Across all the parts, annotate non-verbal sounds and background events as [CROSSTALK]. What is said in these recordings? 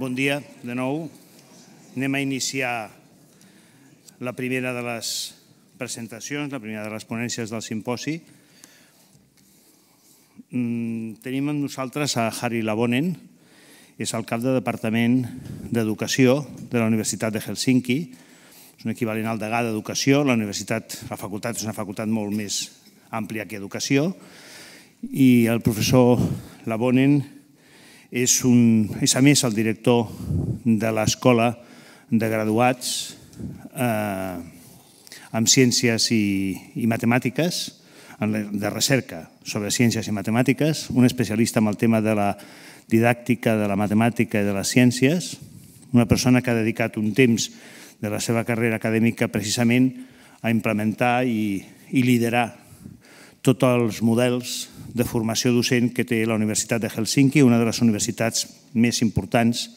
Bon dia de nou. Anem a iniciar la primera de les presentacions, la primera de les ponències del simposi. Mm, tenim amb nosaltres a Harry Labonen, és el cap de Departament d'Educació de la Universitat de Helsinki, és un equivalent al degà d'Educació, la universitat, la facultat és una facultat molt més àmplia que Educació, i el professor Labonen, és, un, és a més el director de l'Escola de Graduats eh, en Ciències i, i Matemàtiques, de recerca sobre ciències i matemàtiques, un especialista en el tema de la didàctica de la matemàtica i de les ciències, una persona que ha dedicat un temps de la seva carrera acadèmica precisament a implementar i, i liderar tots els models de formació docent que té la Universitat de Helsinki, una de les universitats més importants,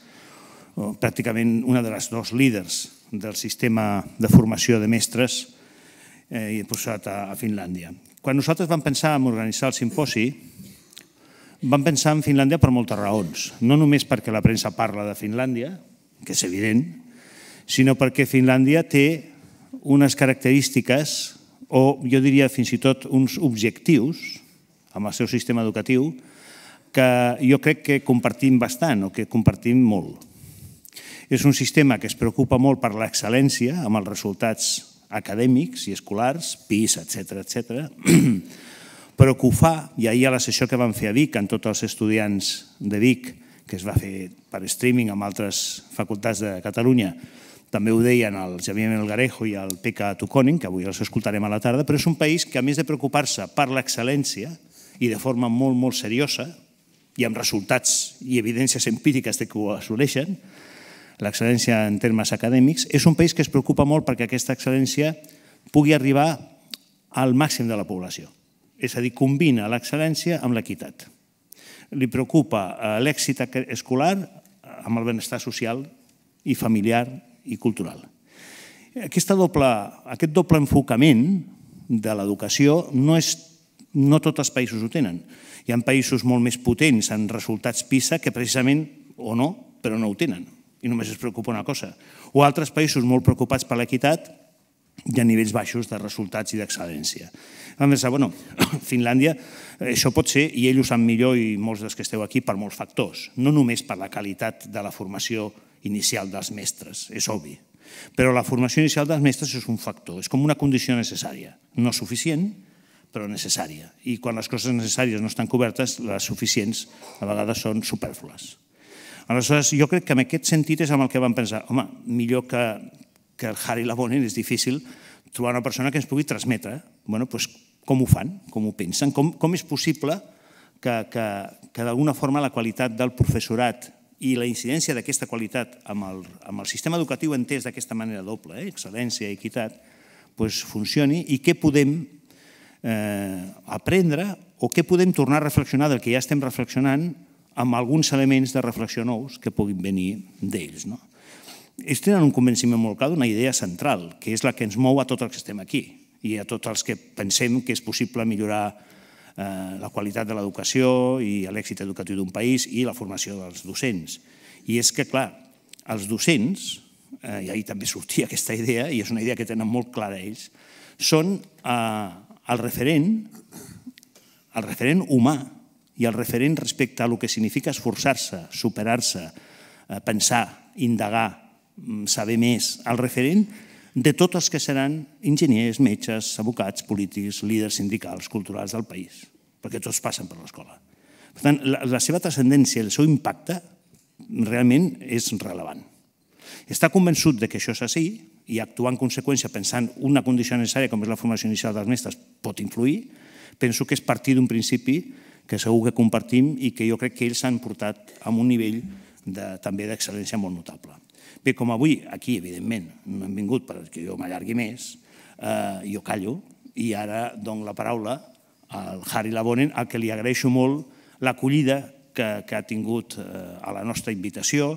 pràcticament una de les dos líders del sistema de formació de mestres eh, posat a, a Finlàndia. Quan nosaltres vam pensar en organitzar el simposi, vam pensar en Finlàndia per moltes raons. No només perquè la premsa parla de Finlàndia, que és evident, sinó perquè Finlàndia té unes característiques o jo diria fins i tot uns objectius amb el seu sistema educatiu que jo crec que compartim bastant o que compartim molt. És un sistema que es preocupa molt per l'excel·lència amb els resultats acadèmics i escolars, PIS, etc etc, [CLEARS THROAT] però que ho fa, i ahir a la sessió que vam fer a Vic, amb tots els estudiants de Vic, que es va fer per streaming amb altres facultats de Catalunya, també ho deien el Javier Melgarejo i el Peca Tuconin, que avui els escoltarem a la tarda, però és un país que a més de preocupar-se per l'excel·lència i de forma molt, molt seriosa, i amb resultats i evidències empíriques de que ho assoleixen, l'excel·lència en termes acadèmics, és un país que es preocupa molt perquè aquesta excel·lència pugui arribar al màxim de la població. És a dir, combina l'excel·lència amb l'equitat. Li preocupa eh, l'èxit escolar amb el benestar social i familiar i cultural. Aquesta doble, aquest doble enfocament de l'educació no, és, no tots els països ho tenen. Hi ha països molt més potents en resultats PISA que precisament, o no, però no ho tenen i només es preocupa una cosa. O altres països molt preocupats per l'equitat hi ha nivells baixos de resultats i d'excel·lència. Vam pensar, bueno, [COUGHS] Finlàndia, això pot ser, i ells ho sap millor i molts dels que esteu aquí, per molts factors, no només per la qualitat de la formació educativa inicial dels mestres, és obvi. Però la formació inicial dels mestres és un factor, és com una condició necessària, no suficient, però necessària. I quan les coses necessàries no estan cobertes, les suficients a vegades són supèrflues. Aleshores, jo crec que en aquest sentit és amb el que vam pensar, home, millor que, que el Harry Labonin és difícil trobar una persona que ens pugui transmetre bueno, doncs, com ho fan, com ho pensen, com, com és possible que, que, que d'alguna forma la qualitat del professorat i la incidència d'aquesta qualitat amb el, amb el sistema educatiu entès d'aquesta manera doble, eh, excel·lència i equitat, funcioni i què podem eh, aprendre o què podem tornar a reflexionar del que ja estem reflexionant amb alguns elements de reflexió nous que puguin venir d'ells. No? Ells tenen un convenciment molt clar d'una idea central, que és la que ens mou a tots els que estem aquí i a tots els que pensem que és possible millorar Eh, la qualitat de l'educació i l'èxit educatiu d'un país i la formació dels docents. I és que, clar, els docents, eh, i ahir també sortia [LAUGHS] aquesta idea, i és una idea que tenen molt clara ells, són eh, el referent el referent humà i el referent respecte a el que significa esforçar-se, superar-se, eh, pensar, indagar, mm, saber més, el referent de tots els que seran enginyers, metges, advocats, polítics, líders sindicals, culturals del país perquè tots passen per l'escola. Per tant, la, la seva transcendència, el seu impacte, realment és relevant. Està convençut de que això és així i actuar en conseqüència pensant una condició necessària com és la formació inicial dels mestres pot influir, penso que és partir d'un principi que segur que compartim i que jo crec que ells s'han portat a un nivell de, també d'excel·lència molt notable. Bé, com avui, aquí, evidentment, no hem vingut perquè jo m'allargui més, eh, jo callo i ara dono la paraula al Harry Labonen, al que li agraeixo molt l'acollida que, que ha tingut eh, a la nostra invitació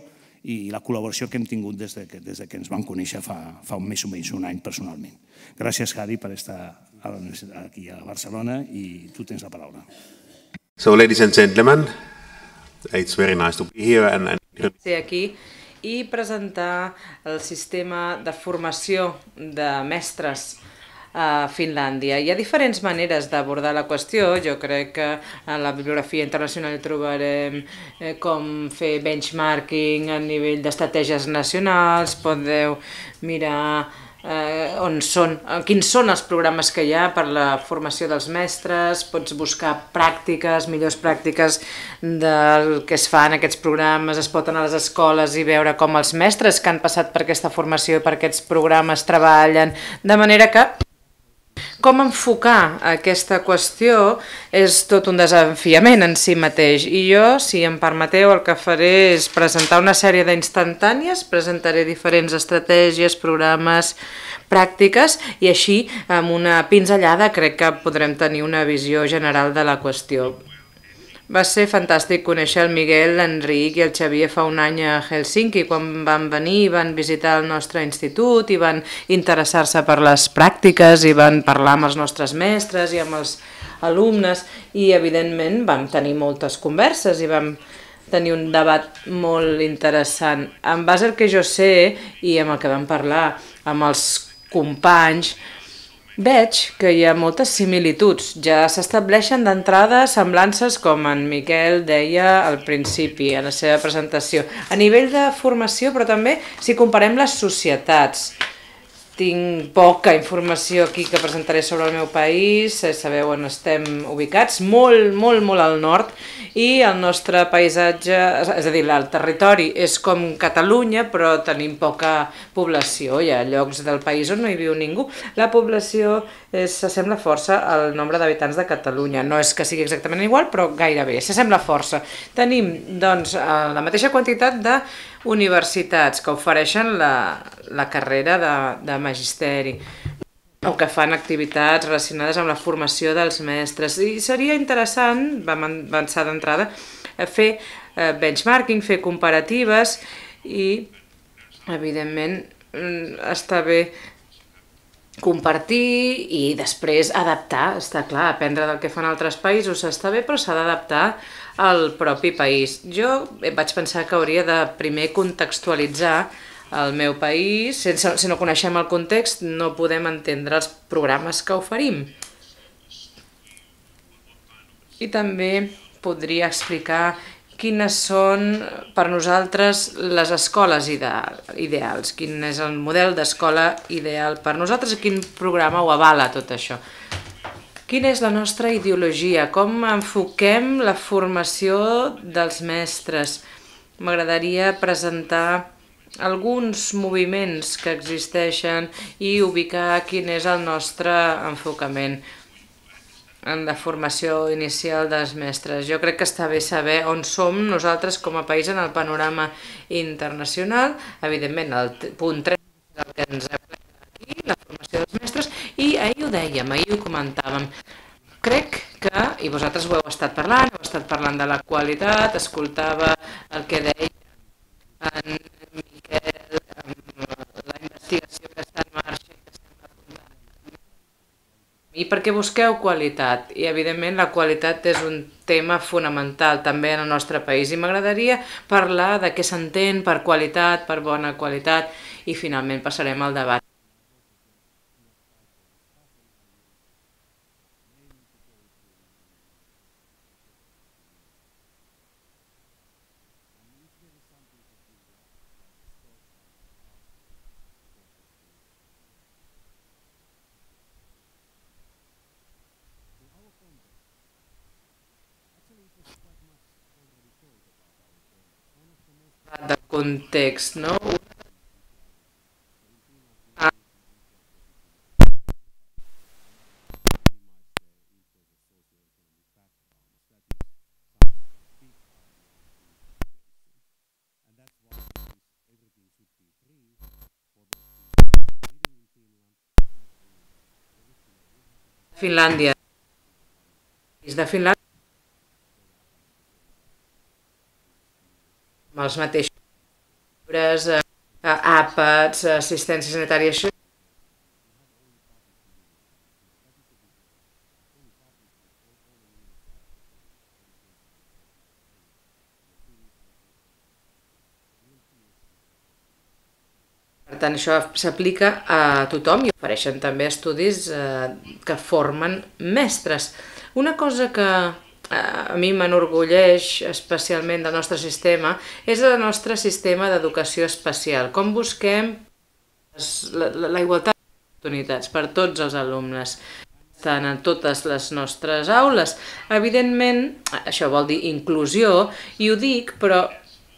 i la col·laboració que hem tingut des de que, des de que ens vam conèixer fa, fa un mes o menys, un any personalment. Gràcies, Harry, per estar a la aquí a Barcelona i tu tens la paraula. So, ladies and gentlemen, it's very nice to be here and... and... Ser aquí i presentar el sistema de formació de mestres a Finlàndia. Hi ha diferents maneres d'abordar la qüestió. Jo crec que a la bibliografia internacional trobarem eh, com fer benchmarking a nivell d'estratègies nacionals, podeu mirar eh, on són, eh, quins són els programes que hi ha per la formació dels mestres, pots buscar pràctiques, millors pràctiques del que es fa en aquests programes, es pot anar a les escoles i veure com els mestres que han passat per aquesta formació i per aquests programes treballen, de manera que com enfocar aquesta qüestió és tot un desafiament en si mateix i jo, si em permeteu, el que faré és presentar una sèrie d'instantànies, presentaré diferents estratègies, programes, pràctiques i així amb una pinzellada crec que podrem tenir una visió general de la qüestió. Va ser fantàstic conèixer el Miguel, l'Enric i el Xavier fa un any a Helsinki, quan van venir i van visitar el nostre institut i van interessar-se per les pràctiques i van parlar amb els nostres mestres i amb els alumnes i evidentment vam tenir moltes converses i vam tenir un debat molt interessant. En base al que jo sé i amb el que vam parlar amb els companys, Veig que hi ha moltes similituds. Ja s'estableixen d'entrada semblances, com en Miquel deia al principi, en la seva presentació. A nivell de formació, però també si comparem les societats, tinc poca informació aquí que presentaré sobre el meu país, eh, sabeu on estem ubicats, molt, molt, molt al nord, i el nostre paisatge, és a dir, el territori és com Catalunya, però tenim poca població, hi ha llocs del país on no hi viu ningú. La població s'assembla força al nombre d'habitants de Catalunya, no és que sigui exactament igual, però gairebé, s'assembla força. Tenim, doncs, eh, la mateixa quantitat de universitats que ofereixen la, la carrera de, de magisteri o que fan activitats relacionades amb la formació dels mestres. I seria interessant, vam avançar d'entrada, eh, fer eh, benchmarking, fer comparatives i, evidentment, mm, està bé compartir i després adaptar, està clar, aprendre del que fan altres països està bé, però s'ha d'adaptar al propi país. Jo eh, vaig pensar que hauria de primer contextualitzar el meu país, sense, si no coneixem el context no podem entendre els programes que oferim. I també podria explicar quines són per nosaltres les escoles ideals, quin és el model d'escola ideal per nosaltres i quin programa ho avala tot això. Quina és la nostra ideologia? Com enfoquem la formació dels mestres? M'agradaria presentar alguns moviments que existeixen i ubicar quin és el nostre enfocament en la formació inicial dels mestres. Jo crec que està bé saber on som nosaltres com a país en el panorama internacional. Evidentment, el punt 3 és el que ens ha ahir ho dèiem, ahir ho comentàvem. Crec que, i vosaltres ho heu estat parlant, heu estat parlant de la qualitat, escoltava el que deia en Miquel, la investigació que està en marxa i que estem apuntant. I perquè busqueu qualitat, i evidentment la qualitat és un tema fonamental també en el nostre país i m'agradaria parlar de què s'entén per qualitat, per bona qualitat i finalment passarem al debat. context, no? Finlàndia. És de Finlàndia. Amb els mateixos llibres, eh, àpats, assistència sanitària, això Per tant, això s'aplica a tothom i ofereixen també estudis eh, que formen mestres. Una cosa que Eh, a mi m'enorgulleix especialment del nostre sistema és el nostre sistema d'educació especial. Com busquem la, la, la igualtat d'oportunitats per tots els alumnes tant en totes les nostres aules. Evidentment, això vol dir inclusió, i ho dic, però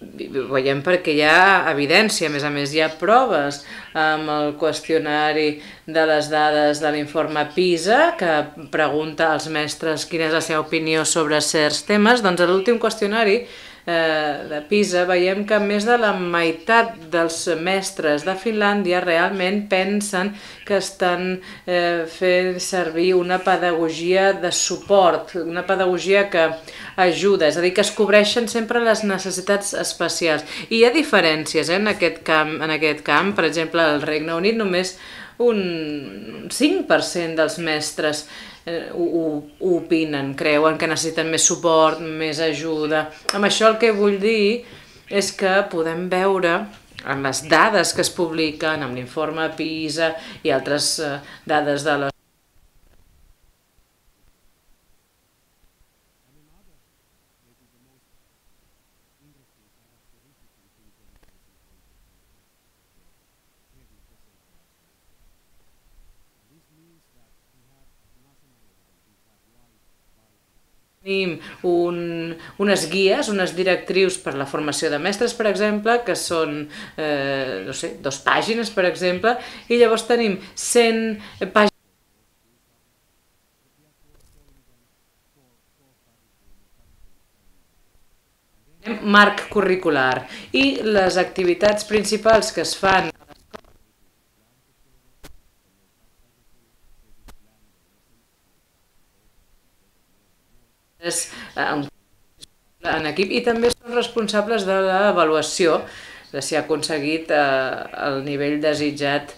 veiem perquè hi ha evidència, a més a més hi ha proves amb el qüestionari de les dades de l'informe PISA que pregunta als mestres quina és la seva opinió sobre certs temes, doncs a l'últim qüestionari eh, de PISA veiem que més de la meitat dels mestres de Finlàndia realment pensen que estan eh, fent servir una pedagogia de suport, una pedagogia que ajuda, és a dir, que es cobreixen sempre les necessitats especials. I hi ha diferències eh, en, aquest camp, en aquest camp, per exemple, al Regne Unit només un 5% dels mestres eh, ho, ho opinen, creuen que necessiten més suport, més ajuda. Amb això el que vull dir és que podem veure en les dades que es publiquen, amb l'informe PISA i altres eh, dades de les Tenim un, unes guies, unes directrius per la formació de mestres, per exemple, que són, eh, no sé, dos pàgines, per exemple, i llavors tenim 100 pàgines marc curricular i les activitats principals que es fan Eh, en equip i també són responsables de l'avaluació de si ha aconseguit eh, el nivell desitjat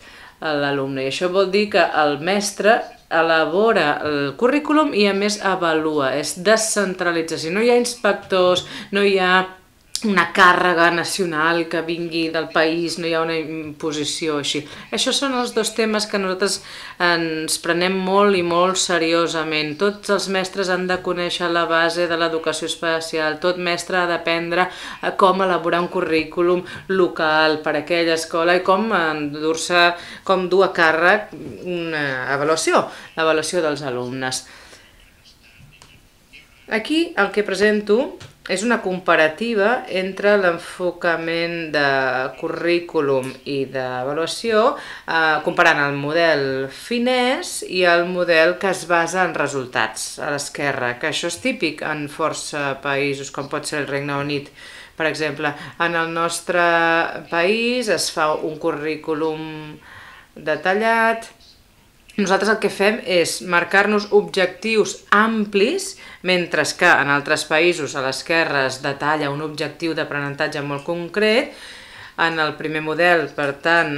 a l'alumne. I això vol dir que el mestre elabora el currículum i a més avalua, és descentralització. No hi ha inspectors, no hi ha una càrrega nacional que vingui del país, no hi ha una imposició així. Això són els dos temes que nosaltres ens prenem molt i molt seriosament. Tots els mestres han de conèixer la base de l'educació especial, tot mestre ha d'aprendre com elaborar un currículum local per a aquella escola i com endur-se, com dur a càrrec una avaluació, l'avaluació dels alumnes. Aquí el que presento és una comparativa entre l'enfocament de currículum i d'avaluació eh, comparant el model finès i el model que es basa en resultats a l'esquerra, que això és típic en força països com pot ser el Regne Unit. Per exemple, en el nostre país es fa un currículum detallat, nosaltres el que fem és marcar-nos objectius amplis, mentre que en altres països a l'esquerra es detalla un objectiu d'aprenentatge molt concret, en el primer model, per tant,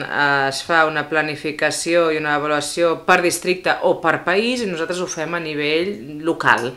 es fa una planificació i una avaluació per districte o per país i nosaltres ho fem a nivell local.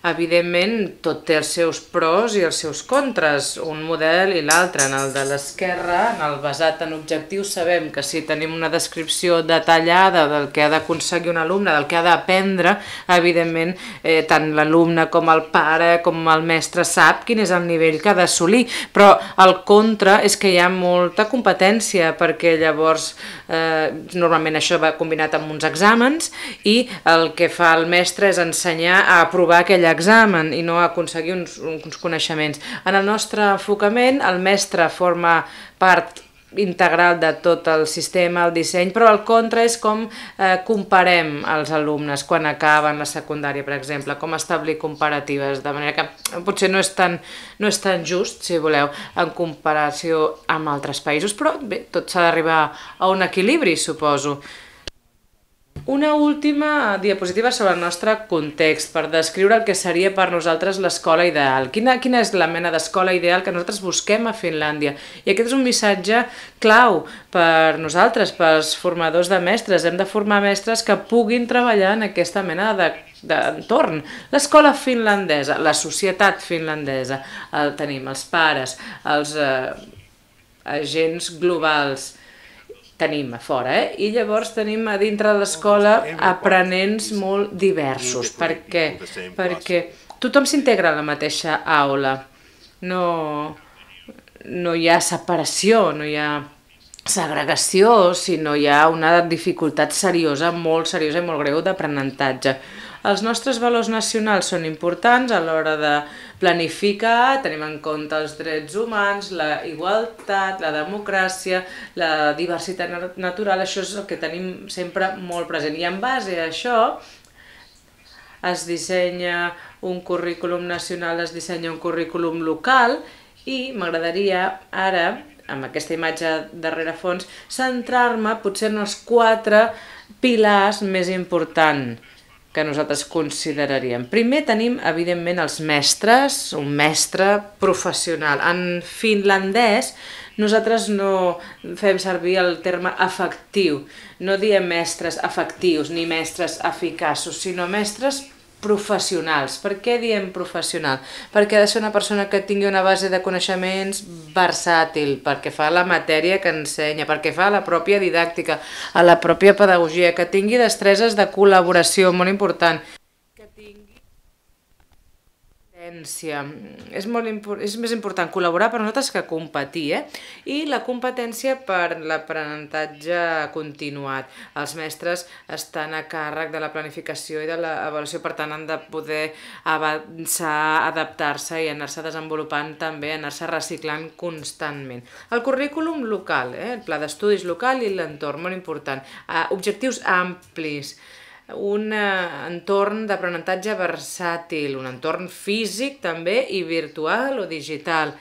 Evidentment, tot té els seus pros i els seus contres, un model i l'altre. En el de l'esquerra, en el basat en objectius, sabem que si tenim una descripció detallada del que ha d'aconseguir un alumne, del que ha d'aprendre, evidentment, eh, tant l'alumne com el pare, com el mestre, sap quin és el nivell que ha d'assolir. Però el contra és que hi ha molta competència, perquè llavors, eh, normalment això va combinat amb uns exàmens, i el que fa el mestre és ensenyar a aprovar aquella l'examen i no aconseguir uns, uns coneixements. En el nostre enfocament, el mestre forma part integral de tot el sistema, el disseny, però el contra és com eh, comparem els alumnes quan acaben la secundària, per exemple, com establir comparatives, de manera que potser no és tan, no és tan just, si voleu, en comparació amb altres països, però bé, tot s'ha d'arribar a un equilibri, suposo. Una última diapositiva sobre el nostre context, per descriure el que seria per nosaltres l'escola ideal. Quina, quina és la mena d'escola ideal que nosaltres busquem a Finlàndia? I aquest és un missatge clau per nosaltres, pels formadors de mestres. Hem de formar mestres que puguin treballar en aquesta mena de d'entorn. L'escola finlandesa, la societat finlandesa, el tenim els pares, els eh, agents globals, tenim a fora, eh? i llavors tenim a dintre l'escola aprenents molt diversos, perquè, perquè tothom s'integra a la mateixa aula, no, no hi ha separació, no hi ha segregació, sinó hi ha una dificultat seriosa, molt seriosa i molt greu d'aprenentatge. Els nostres valors nacionals són importants a l'hora de planificar, tenim en compte els drets humans, la igualtat, la democràcia, la diversitat natural, això és el que tenim sempre molt present. I en base a això es dissenya un currículum nacional, es dissenya un currículum local i m'agradaria ara amb aquesta imatge darrere fons, centrar-me potser en els quatre pilars més importants que nosaltres consideraríem. Primer tenim, evidentment, els mestres, un mestre professional. En finlandès nosaltres no fem servir el terme efectiu, no diem mestres efectius ni mestres eficaços, sinó mestres professionals. Per què diem professional? Perquè ha de ser una persona que tingui una base de coneixements versàtil, perquè fa la matèria que ensenya, perquè fa la pròpia didàctica, a la pròpia pedagogia, que tingui destreses de col·laboració, molt important, competència. És, molt és més important col·laborar per nosaltres que competir, eh? I la competència per l'aprenentatge continuat. Els mestres estan a càrrec de la planificació i de l'avaluació, per tant han de poder avançar, adaptar-se i anar-se desenvolupant també, anar-se reciclant constantment. El currículum local, eh? el pla d'estudis local i l'entorn, molt important. Uh, objectius amplis un eh, entorn d'aprenentatge versàtil, un entorn físic també i virtual o digital.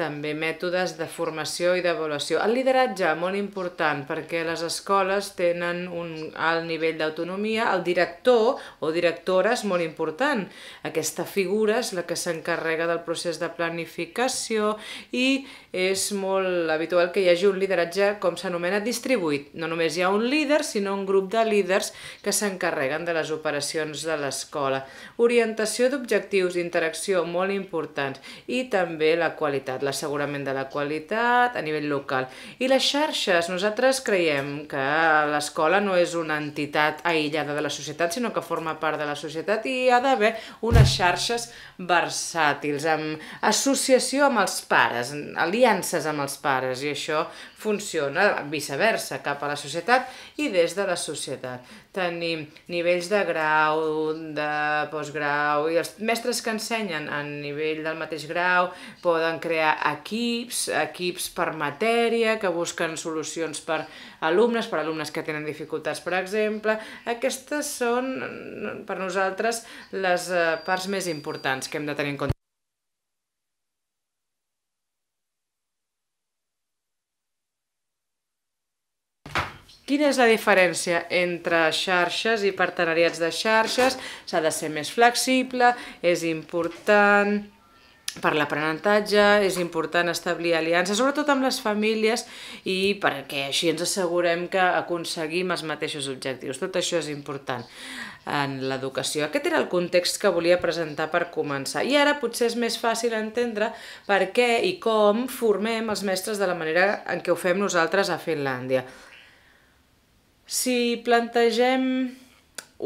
També mètodes de formació i d'avaluació. El lideratge, molt important, perquè les escoles tenen un alt nivell d'autonomia. El director o directora és molt important. Aquesta figura és la que s'encarrega del procés de planificació i és molt habitual que hi hagi un lideratge, com s'anomena, distribuït. No només hi ha un líder, sinó un grup de líders que s'encarreguen de les operacions de l'escola. Orientació d'objectius d'interacció molt importants i també la qualitat, l'assegurament de la qualitat a nivell local. I les xarxes, nosaltres creiem que l'escola no és una entitat aïllada de la societat, sinó que forma part de la societat i hi ha d'haver unes xarxes versàtils, amb associació amb els pares. El aliances amb els pares i això funciona viceversa, cap a la societat i des de la societat. Tenim nivells de grau, de postgrau, i els mestres que ensenyen a nivell del mateix grau poden crear equips, equips per matèria, que busquen solucions per alumnes, per alumnes que tenen dificultats, per exemple. Aquestes són, per nosaltres, les eh, parts més importants que hem de tenir en compte. Quina és la diferència entre xarxes i partenariats de xarxes? S'ha de ser més flexible, és important per l'aprenentatge, és important establir aliances, sobretot amb les famílies i perquè així ens assegurem que aconseguim els mateixos objectius. Tot això és important en l'educació. Aquest era el context que volia presentar per començar. I ara potser és més fàcil entendre per què i com formem els mestres de la manera en què ho fem nosaltres a Finlàndia. Si plantegem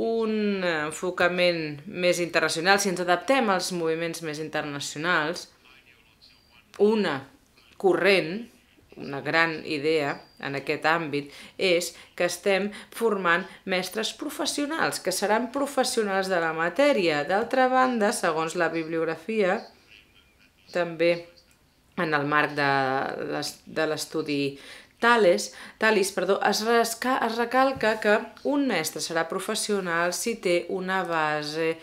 un enfocament més internacional, si ens adaptem als moviments més internacionals, una corrent, una gran idea en aquest àmbit, és que estem formant mestres professionals, que seran professionals de la matèria. D'altra banda, segons la bibliografia, també en el marc de l'estudi Tales, Talis perdó, es, resca, es recalca que un mestre serà professional si té una base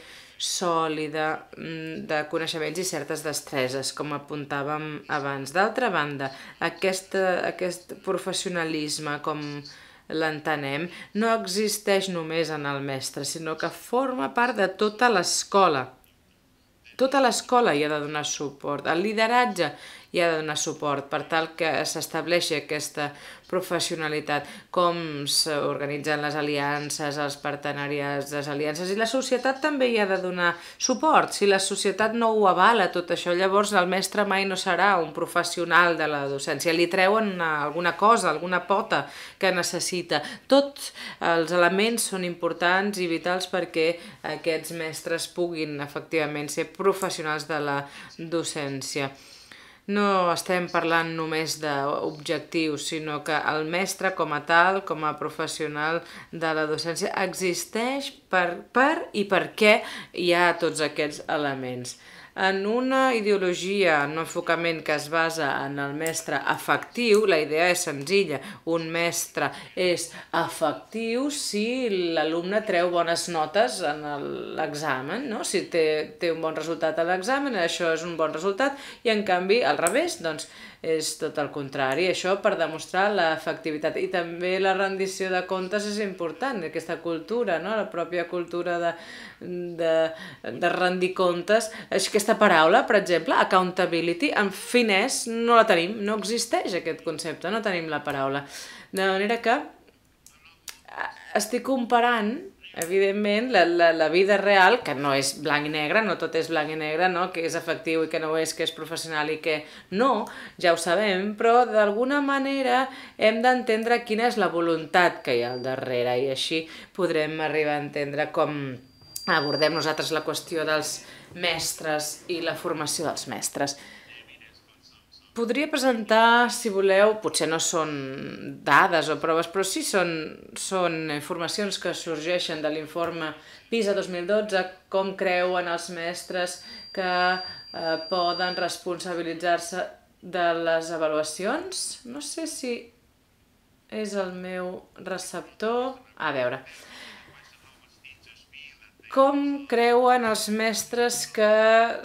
sòlida mm, de coneixements i certes destreses, com apuntàvem abans. D'altra banda, aquest, aquest professionalisme com l'entenem, no existeix només en el mestre, sinó que forma part de tota l'escola. Tota l'escola hi ha de donar suport. El lideratge i ha de donar suport per tal que s'estableixi aquesta professionalitat, com s'organitzen les aliances, els partenariats, les aliances, i la societat també hi ha de donar suport. Si la societat no ho avala tot això, llavors el mestre mai no serà un professional de la docència, li treuen una, alguna cosa, alguna pota que necessita. Tots els elements són importants i vitals perquè aquests mestres puguin efectivament ser professionals de la docència no estem parlant només d'objectius, sinó que el mestre com a tal, com a professional de la docència, existeix per, per i per què hi ha tots aquests elements. En una ideologia, en un enfocament que es basa en el mestre afectiu, la idea és senzilla. Un mestre és afectiu si l'alumne treu bones notes en l'examen, no? si té, té un bon resultat a l'examen, això és un bon resultat, i en canvi, al revés, doncs, és tot el contrari, això per demostrar l'efectivitat. I també la rendició de comptes és important, aquesta cultura, no? la pròpia cultura de, de, de rendir comptes. Aquesta paraula, per exemple, accountability, en finès no la tenim, no existeix aquest concepte, no tenim la paraula. De manera que eh, estic comparant evidentment, la, la, la vida real, que no és blanc i negre, no tot és blanc i negre, no? que és efectiu i que no ho és, que és professional i que no, ja ho sabem, però d'alguna manera hem d'entendre quina és la voluntat que hi ha al darrere i així podrem arribar a entendre com abordem nosaltres la qüestió dels mestres i la formació dels mestres. Podria presentar, si voleu, potser no són dades o proves, però sí són, són informacions que sorgeixen de l'informe PISA 2012, com creuen els mestres que eh, poden responsabilitzar-se de les avaluacions. No sé si és el meu receptor... A veure... Com creuen els mestres que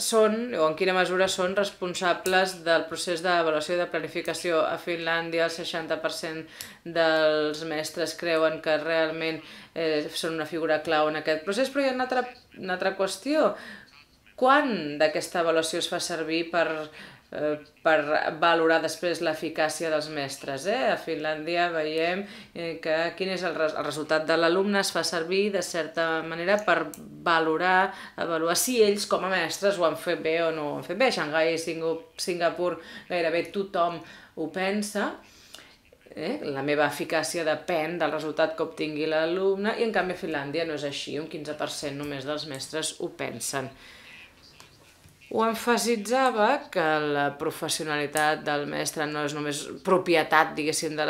són, o en quina mesura són, responsables del procés d'avaluació i de planificació? A Finlàndia el 60% dels mestres creuen que realment eh, són una figura clau en aquest procés, però hi ha una altra, una altra qüestió. Quan d'aquesta avaluació es fa servir per Eh, per valorar després l'eficàcia dels mestres. Eh? A Finlàndia veiem eh, que quin és el, res, el resultat de l'alumne es fa servir de certa manera per valorar, avaluar si ells com a mestres ho han fet bé o no ho han fet bé. Xangai i Singapur gairebé tothom ho pensa, eh? la meva eficàcia depèn del resultat que obtingui l'alumne i en canvi a Finlàndia no és així, un 15% només dels mestres ho pensen ho enfasitzava que la professionalitat del mestre no és només propietat, diguéssim, de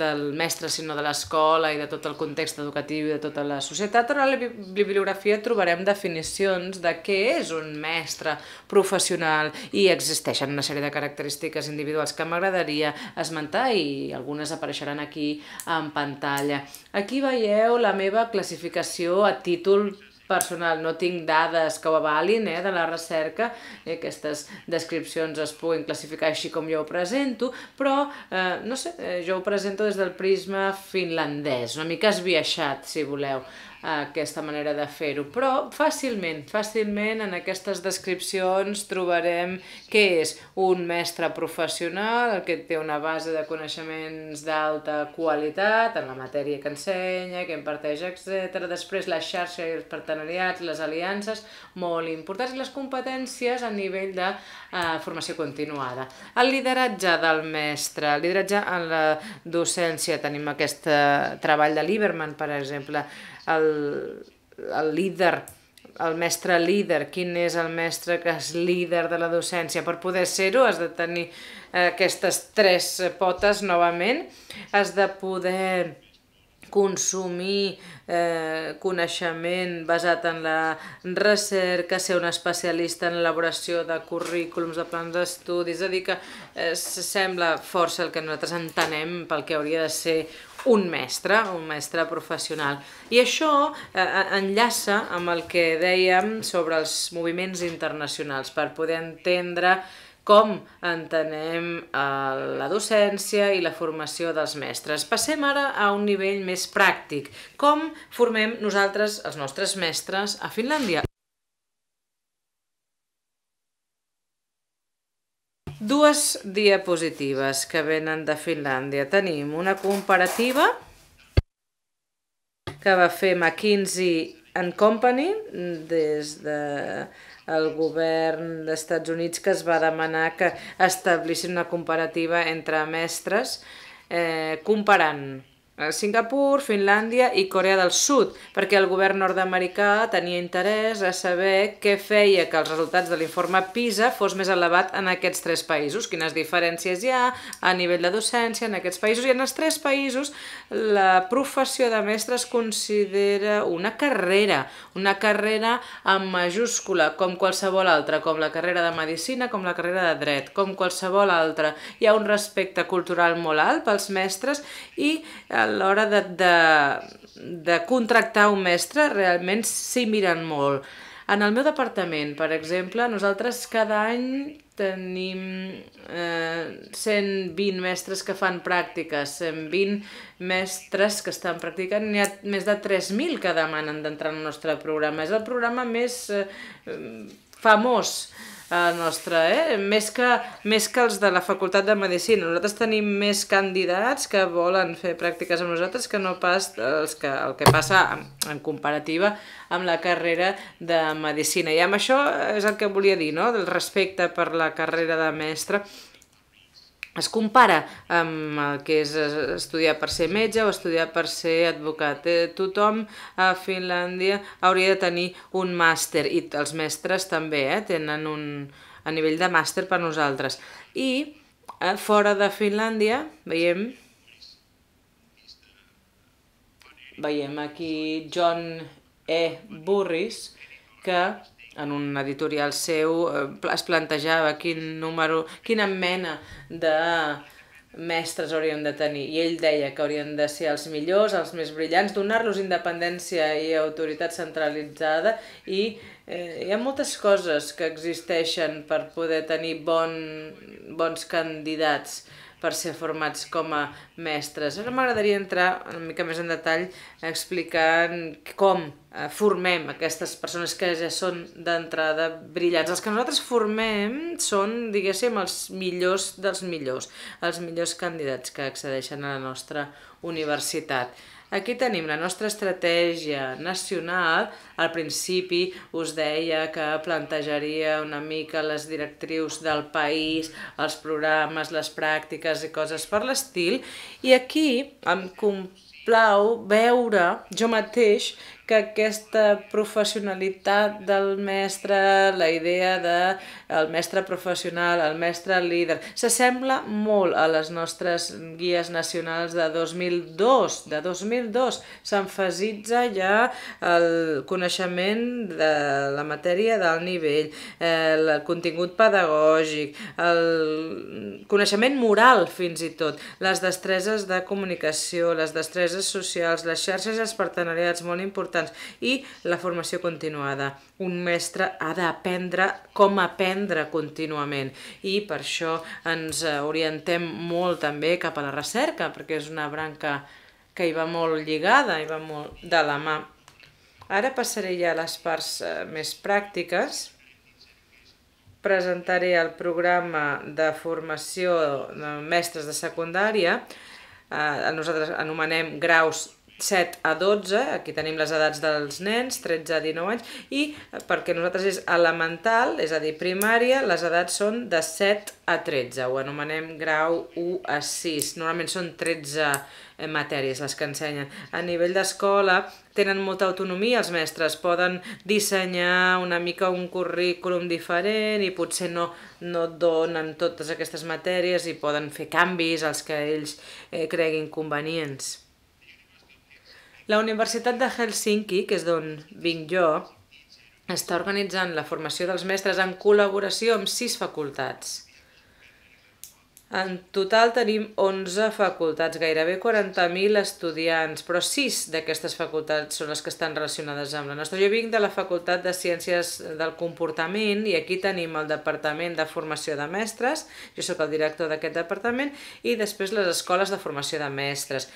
del mestre, sinó de l'escola i de tot el context educatiu i de tota la societat. Però a la bibliografia trobarem definicions de què és un mestre professional i existeixen una sèrie de característiques individuals que m'agradaria esmentar i algunes apareixeran aquí en pantalla. Aquí veieu la meva classificació a títol personal. No tinc dades que ho avalin eh, de la recerca, eh, aquestes descripcions es puguin classificar així com jo ho presento, però, eh, no sé, eh, jo ho presento des del prisma finlandès, una mica esbiaixat, si voleu aquesta manera de fer-ho. Però fàcilment, fàcilment en aquestes descripcions trobarem què és un mestre professional, que té una base de coneixements d'alta qualitat en la matèria que ensenya, que imparteix, etc. Després la xarxa i els partenariats, les aliances, molt importants, i les competències a nivell de eh, formació continuada. El lideratge del mestre, el lideratge en la docència, tenim aquest eh, treball de Lieberman, per exemple, el, el líder, el mestre líder, quin és el mestre que és líder de la docència. Per poder ser-ho has de tenir eh, aquestes tres potes novament, has de poder consumir eh, coneixement basat en la recerca, ser un especialista en l'elaboració de currículums, de plans d'estudis, és a dir que eh, sembla força el que nosaltres entenem pel que hauria de ser un mestre, un mestre professional. I això eh, eh, enllaça amb el que dèiem sobre els moviments internacionals, per poder entendre com entenem eh, la docència i la formació dels mestres. Passem ara a un nivell més pràctic. Com formem nosaltres els nostres mestres a Finlàndia? Dues diapositives que venen de Finlàndia. Tenim una comparativa que va fer McKinsey and Company des de el govern d'Estats Units que es va demanar que establissin una comparativa entre mestres eh, comparant Eh, Singapur, Finlàndia i Corea del Sud, perquè el govern nord-americà tenia interès a saber què feia que els resultats de l'informe PISA fos més elevat en aquests tres països, quines diferències hi ha a nivell de docència en aquests països, i en els tres països la professió de mestre es considera una carrera, una carrera en majúscula, com qualsevol altra, com la carrera de Medicina, com la carrera de Dret, com qualsevol altra. Hi ha un respecte cultural molt alt pels mestres i eh, l'hora de, de, de contractar un mestre realment s'hi miren molt. En el meu departament, per exemple, nosaltres cada any tenim eh, 120 mestres que fan pràctiques, 120 mestres que estan practicant, n'hi ha més de 3.000 que demanen d'entrar al nostre programa. És el programa més eh, famós eh, nostre, eh? Més que, més que els de la Facultat de Medicina. Nosaltres tenim més candidats que volen fer pràctiques amb nosaltres que no pas els que, el que passa en, en comparativa amb la carrera de Medicina. I amb això és el que volia dir, no?, del respecte per la carrera de mestre es compara amb el que és estudiar per ser metge o estudiar per ser advocat. Eh, tothom a Finlàndia hauria de tenir un màster i els mestres també eh, tenen un a nivell de màster per nosaltres. I eh, fora de Finlàndia veiem veiem aquí John E. Burris que en un editorial seu eh, es plantejava quin número, quina mena de mestres haurien de tenir. I ell deia que haurien de ser els millors, els més brillants, donar-los independència i autoritat centralitzada i eh, hi ha moltes coses que existeixen per poder tenir bon, bons candidats per ser formats com a mestres. Ara m'agradaria entrar una mica més en detall explicant com eh, formem aquestes persones que ja són d'entrada brillants. Els que nosaltres formem són, diguéssim, els millors dels millors, els millors candidats que accedeixen a la nostra universitat. Aquí tenim la nostra estratègia nacional. Al principi us deia que plantejaria una mica les directrius del país, els programes, les pràctiques i coses per l'estil. I aquí em complau veure jo mateix que aquesta professionalitat del mestre, la idea de el mestre professional, el mestre líder, s'assembla molt a les nostres guies nacionals de 2002. De 2002 s'enfasitza ja el coneixement de la matèria del nivell, el contingut pedagògic, el coneixement moral fins i tot, les destreses de comunicació, les destreses socials, les xarxes i els partenariats, molt importants, importants. I la formació continuada. Un mestre ha d'aprendre com aprendre contínuament i per això ens orientem molt també cap a la recerca, perquè és una branca que hi va molt lligada, hi va molt de la mà. Ara passaré ja a les parts eh, més pràctiques. Presentaré el programa de formació de mestres de secundària, eh, nosaltres anomenem graus 7 a 12, aquí tenim les edats dels nens, 13 a 19 anys, i perquè nosaltres és elemental, és a dir, primària, les edats són de 7 a 13, ho anomenem grau 1 a 6, normalment són 13 eh, matèries les que ensenyen. A nivell d'escola tenen molta autonomia els mestres, poden dissenyar una mica un currículum diferent i potser no, no donen totes aquestes matèries i poden fer canvis als que ells eh, creguin convenients. La Universitat de Helsinki, que és d'on vinc jo, està organitzant la formació dels mestres en col·laboració amb sis facultats. En total tenim 11 facultats, gairebé 40.000 estudiants, però 6 d'aquestes facultats són les que estan relacionades amb la nostra. Jo vinc de la Facultat de Ciències del Comportament i aquí tenim el Departament de Formació de Mestres, jo sóc el director d'aquest departament, i després les escoles de formació de mestres.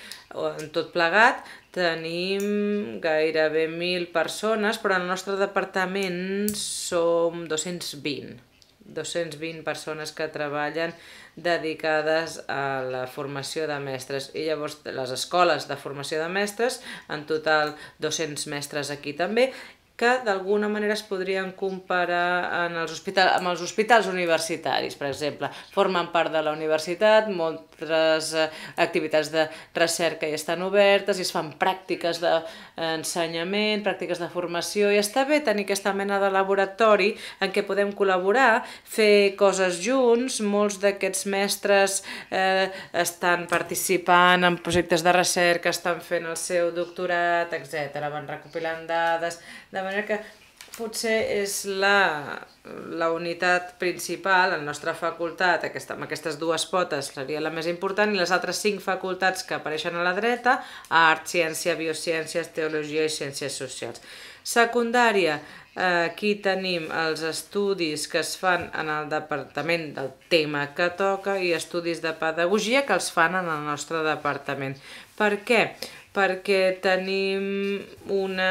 En tot plegat tenim gairebé 1.000 persones, però en el nostre departament som 220. 220 persones que treballen dedicades a la formació de mestres i llavors les escoles de formació de mestres, en total 200 mestres aquí també que d'alguna manera es podrien comparar en els hospital, amb els hospitals universitaris, per exemple. Formen part de la universitat, moltes eh, activitats de recerca hi estan obertes, i es fan pràctiques d'ensenyament, pràctiques de formació, i està bé tenir aquesta mena de laboratori en què podem col·laborar, fer coses junts, molts d'aquests mestres eh, estan participant en projectes de recerca, estan fent el seu doctorat, etc. van recopilant dades, de manera que potser és la, la unitat principal, la nostra facultat, aquesta, amb aquestes dues potes seria la més important, i les altres cinc facultats que apareixen a la dreta, art, ciència, biociències, teologia i ciències socials. Secundària, eh, aquí tenim els estudis que es fan en el departament del tema que toca i estudis de pedagogia que els fan en el nostre departament. Per què? perquè tenim una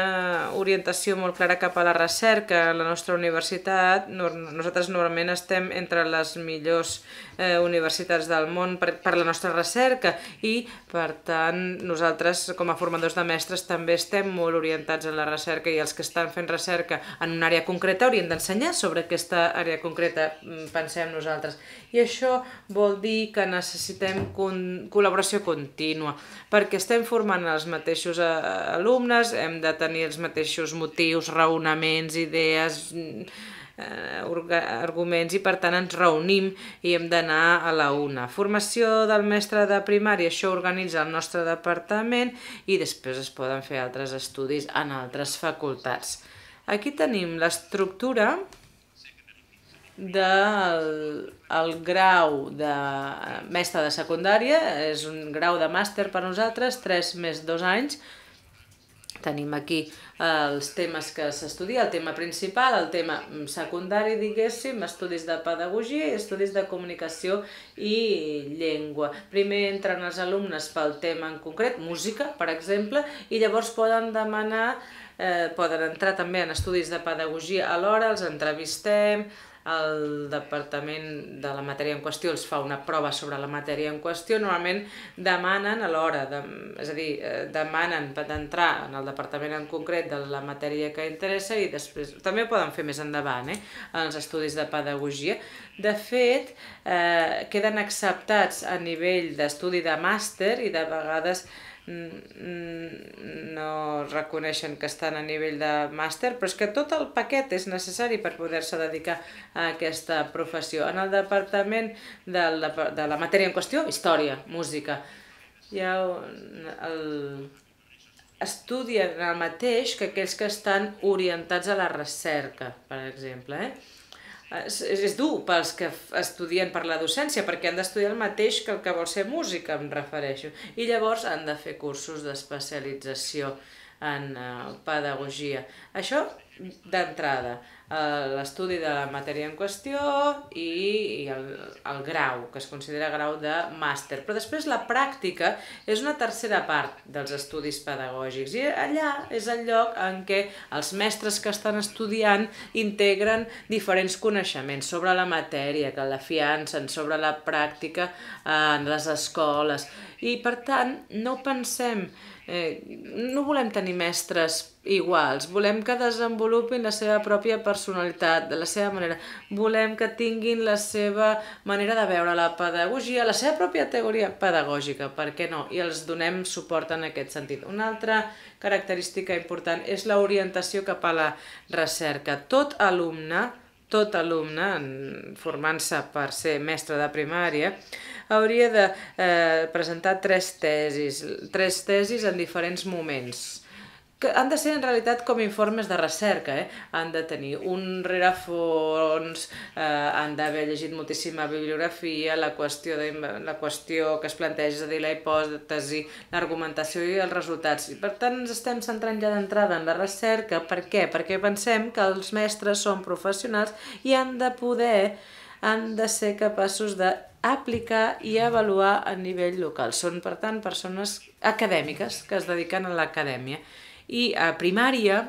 orientació molt clara cap a la recerca. A la nostra universitat, nosaltres normalment estem entre les millors eh, universitats del món per, per la nostra recerca i, per tant, nosaltres com a formadors de mestres també estem molt orientats a la recerca i els que estan fent recerca en una àrea concreta haurien d'ensenyar sobre aquesta àrea concreta, mm, pensem nosaltres i això vol dir que necessitem con col·laboració contínua perquè estem formant els mateixos eh, alumnes, hem de tenir els mateixos motius, raonaments, idees, eh, arguments i per tant ens reunim i hem d'anar a la una. Formació del mestre de primària, això organitza el nostre departament i després es poden fer altres estudis en altres facultats. Aquí tenim l'estructura del de eh, el grau de eh, mestre de secundària, és un grau de màster per nosaltres, 3 més 2 anys. Tenim aquí eh, els temes que s'estudia, el tema principal, el tema mm, secundari, diguéssim, estudis de pedagogia i estudis de comunicació i llengua. Primer entren els alumnes pel tema en concret, música, per exemple, i llavors poden demanar, eh, poden entrar també en estudis de pedagogia alhora, els entrevistem, el departament de la matèria en qüestió els fa una prova sobre la matèria en qüestió, normalment demanen a l'hora, de, és a dir, eh, demanen d'entrar en el departament en concret de la matèria que interessa i després, també ho poden fer més endavant, eh, en els estudis de pedagogia. De fet, eh, queden acceptats a nivell d'estudi de màster i de vegades no reconeixen que estan a nivell de màster, però és que tot el paquet és necessari per poder-se dedicar a aquesta professió. En el departament de la, de la matèria en qüestió, història, música, hi ha el, estudien el mateix que aquells que estan orientats a la recerca, per exemple. Eh? és, és dur pels que estudien per la docència, perquè han d'estudiar el mateix que el que vol ser música, em refereixo. I llavors han de fer cursos d'especialització en uh, pedagogia. Això d'entrada. Eh, l'estudi de la matèria en qüestió i, i el, el grau, que es considera grau de màster. Però després la pràctica és una tercera part dels estudis pedagògics i allà és el lloc en què els mestres que estan estudiant integren diferents coneixements sobre la matèria, que la fiancen, sobre la pràctica eh, en les escoles. I per tant, no pensem eh, no volem tenir mestres iguals, volem que desenvolupin la seva pròpia personalitat, de la seva manera, volem que tinguin la seva manera de veure la pedagogia, la seva pròpia teoria pedagògica, per què no? I els donem suport en aquest sentit. Una altra característica important és l'orientació cap a la recerca. Tot alumne, tot alumne, formant-se per ser mestre de primària, hauria de eh, presentar tres tesis, tres tesis en diferents moments que han de ser en realitat com informes de recerca, eh? han de tenir un rerefons, eh, han d'haver llegit moltíssima bibliografia, la qüestió, de, la qüestió que es planteja, és a dir, la hipòtesi, l'argumentació i els resultats. I per tant ens estem centrant ja d'entrada en la recerca, per què? Perquè pensem que els mestres són professionals i han de poder han de ser capaços de aplicar i avaluar a nivell local. Són, per tant, persones acadèmiques que es dediquen a l'acadèmia. I a primària,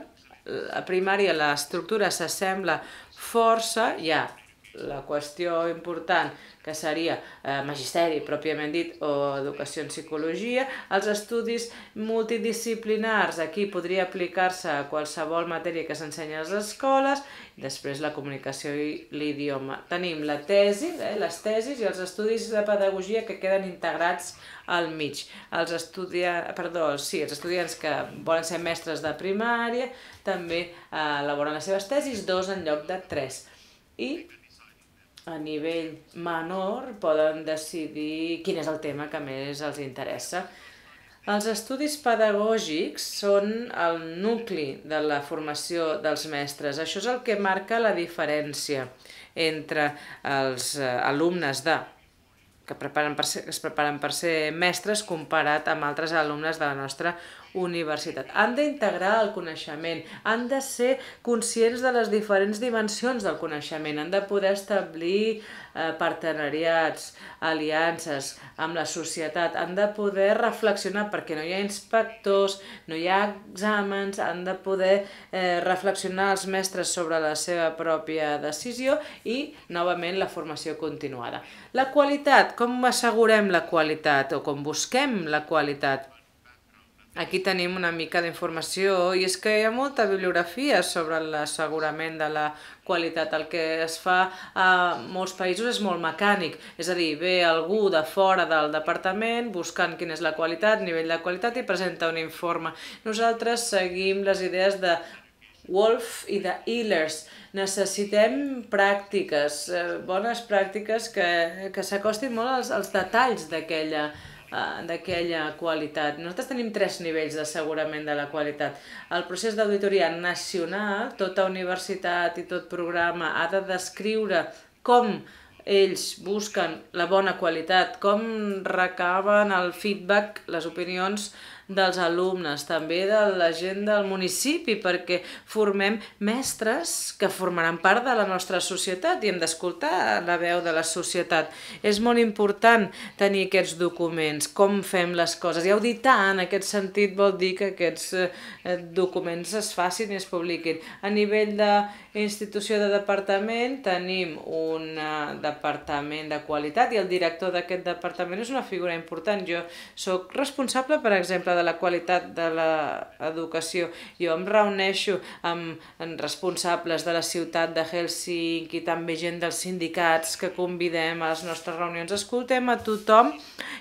a primària l'estructura s'assembla força, hi ha ja la qüestió important, que seria eh, magisteri pròpiament dit o educació en psicologia, els estudis multidisciplinars, aquí podria aplicar-se a qualsevol matèria que s'ensenya a les escoles, després la comunicació i l'idioma. Tenim la tesi, eh, les tesis i els estudis de pedagogia que queden integrats al mig. Els, estudia... Perdó, sí, els estudiants que volen ser mestres de primària també eh, elaboren les seves tesis, dos en lloc de tres. I a nivell menor poden decidir quin és el tema que més els interessa. Els estudis pedagògics són el nucli de la formació dels mestres. Això és el que marca la diferència entre els eh, alumnes de que preparen per ser, es preparen per ser mestres comparat amb altres alumnes de la nostra universitat. Han d'integrar el coneixement, han de ser conscients de les diferents dimensions del coneixement, han de poder establir eh, partenariats, aliances amb la societat, han de poder reflexionar, perquè no hi ha inspectors, no hi ha exàmens, han de poder eh, reflexionar els mestres sobre la seva pròpia decisió i, novament, la formació continuada. La qualitat, com assegurem la qualitat o com busquem la qualitat? Aquí tenim una mica d'informació i és que hi ha molta bibliografia sobre l'assegurament de la qualitat. El que es fa a molts països és molt mecànic, és a dir, ve algú de fora del departament buscant quina és la qualitat, nivell de qualitat i presenta un informe. Nosaltres seguim les idees de Wolf i de Ehlers. Necessitem pràctiques, eh, bones pràctiques que, que s'acostin molt als, als detalls d'aquella Eh, d'aquella qualitat. Nosaltres tenim tres nivells d'assegurament de la qualitat. El procés d'auditoria nacional, tota universitat i tot programa ha de descriure com ells busquen la bona qualitat, com recaben el feedback, les opinions dels alumnes, també de la gent del municipi, perquè formem mestres que formaran part de la nostra societat i hem d'escoltar la veu de la societat. És molt important tenir aquests documents, com fem les coses, i auditar en aquest sentit vol dir que aquests eh, documents es facin i es publiquin. A nivell d'institució de departament tenim un eh, departament de qualitat i el director d'aquest departament és una figura important. Jo sóc responsable, per exemple, de la qualitat de l'educació. Jo em reuneixo amb responsables de la ciutat de Helsinki, i també gent dels sindicats que convidem a les nostres reunions. Escoltem a tothom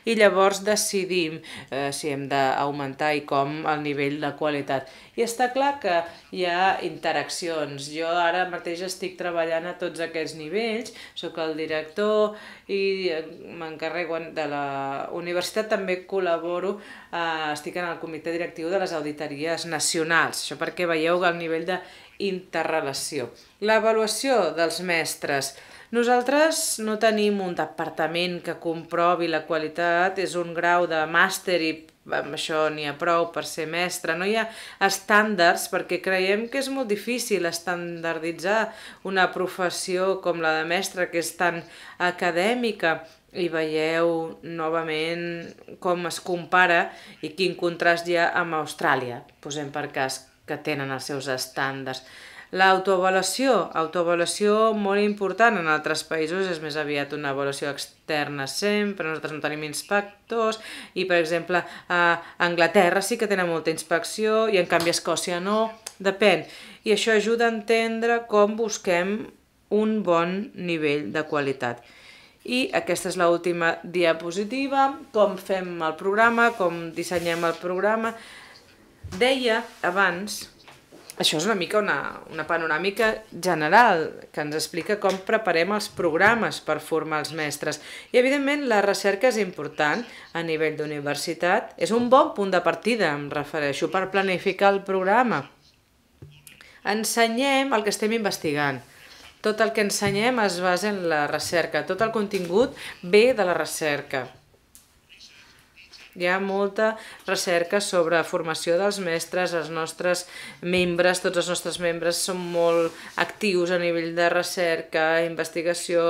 i llavors decidim eh, si hem d'augmentar i com el nivell de qualitat. I està clar que hi ha interaccions. Jo ara mateix estic treballant a tots aquests nivells, sóc el director i eh, m'encarrego de la universitat, també col·laboro, eh, estic en el comitè directiu de les auditories nacionals, això perquè veieu el nivell d'interrelació. L'avaluació dels mestres. Nosaltres no tenim un departament que comprovi la qualitat, és un grau de màster i amb això n'hi ha prou per ser mestre, no hi ha estàndards perquè creiem que és molt difícil estandarditzar una professió com la de mestre que és tan acadèmica i veieu novament com es compara i quin contrast hi ha amb Austràlia, posem per cas que tenen els seus estàndards. L'autoavaluació, autoavaluació molt important en altres països, és més aviat una avaluació externa sempre, nosaltres no tenim inspectors i per exemple a Anglaterra sí que tenen molta inspecció i en canvi a Escòcia no, depèn. I això ajuda a entendre com busquem un bon nivell de qualitat. I aquesta és l'última diapositiva, com fem el programa, com dissenyem el programa. Deia abans això és una mica una, una panoràmica general que ens explica com preparem els programes per formar els mestres. I, evidentment, la recerca és important a nivell d'universitat. És un bon punt de partida, em refereixo, per planificar el programa. Ensenyem el que estem investigant. Tot el que ensenyem es basa en la recerca. Tot el contingut ve de la recerca. Hi ha molta recerca sobre formació dels mestres, els nostres membres, tots els nostres membres són molt actius a nivell de recerca, investigació,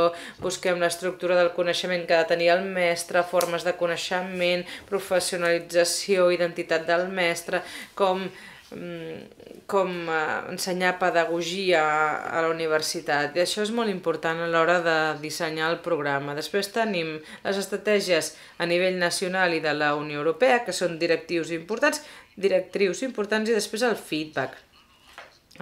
busquem l'estructura del coneixement que ha de tenir el mestre, formes de coneixement, professionalització, identitat del mestre, com Mm, com eh, ensenyar pedagogia a la universitat i això és molt important a l'hora de dissenyar el programa. Després tenim les estratègies a nivell nacional i de la Unió Europea, que són directius importants, directrius importants i després el feedback.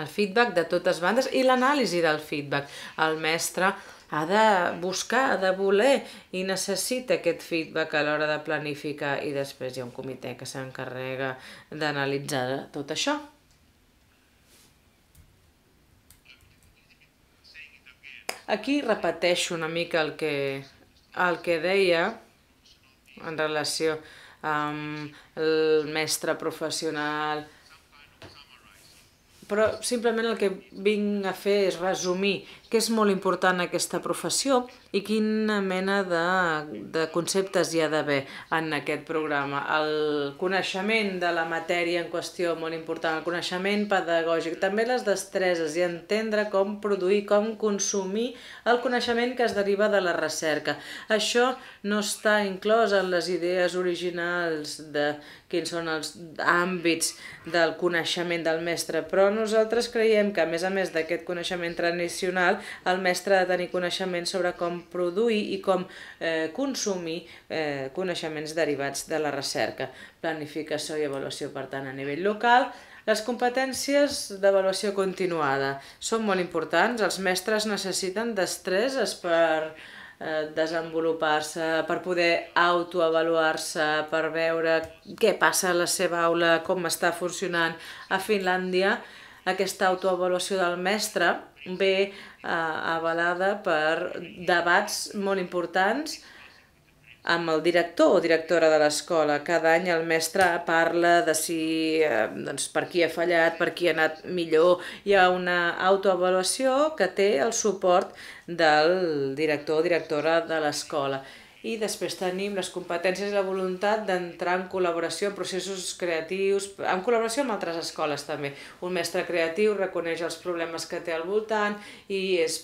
El feedback de totes bandes i l'anàlisi del feedback. El mestre ha de buscar, ha de voler i necessita aquest feedback a l'hora de planificar i després hi ha un comitè que s'encarrega d'analitzar tot això. Aquí repeteixo una mica el que, el que deia en relació amb el mestre professional, però simplement el que vinc a fer és resumir que és molt important aquesta professió i quina mena de, de conceptes hi ha d'haver en aquest programa. El coneixement de la matèria en qüestió, molt important, el coneixement pedagògic, també les destreses i entendre com produir, com consumir el coneixement que es deriva de la recerca. Això no està inclòs en les idees originals de quins són els àmbits del coneixement del mestre, però nosaltres creiem que, a més a més d'aquest coneixement tradicional, el mestre ha de tenir coneixement sobre com produir i com eh, consumir eh, coneixements derivats de la recerca. Planificació i avaluació, per tant, a nivell local, les competències d'avaluació continuada són molt importants. Els mestres necessiten destreses per eh, desenvolupar-se, per poder autoavaluar-se, per veure què passa a la seva aula, com està funcionant. A Finlàndia, aquesta autoavaluació del mestre ve Eh, avalada per debats molt importants amb el director o directora de l'escola. Cada any el mestre parla de si, eh, doncs, per qui ha fallat, per qui ha anat millor. Hi ha una autoavaluació que té el suport del director o directora de l'escola. I després tenim les competències i la voluntat d'entrar en col·laboració en processos creatius, en col·laboració amb altres escoles també. Un mestre creatiu reconeix els problemes que té al voltant i és,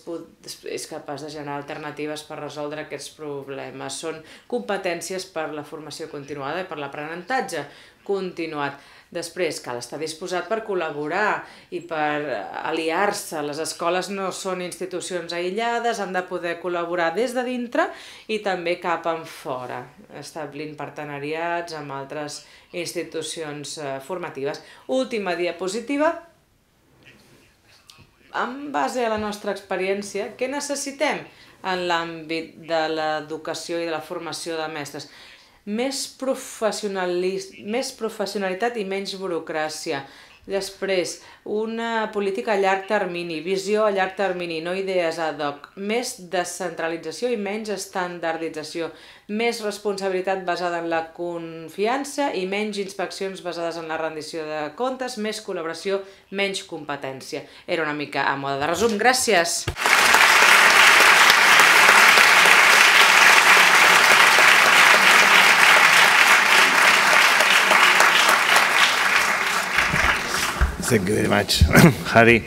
és capaç de generar alternatives per resoldre aquests problemes. Són competències per la formació continuada i per l'aprenentatge continuat. Després, cal estar disposat per col·laborar i per aliar-se. Les escoles no són institucions aïllades, han de poder col·laborar des de dintre i també cap en fora, establint partenariats amb altres institucions eh, formatives. Última diapositiva. En base a la nostra experiència, què necessitem en l'àmbit de l'educació i de la formació de mestres? més, més professionalitat i menys burocràcia. Després, una política a llarg termini, visió a llarg termini, no idees ad hoc, més descentralització i menys estandardització, més responsabilitat basada en la confiança i menys inspeccions basades en la rendició de comptes, més col·laboració, menys competència. Era una mica a moda de resum. Gràcies! Thank you very much, Harry.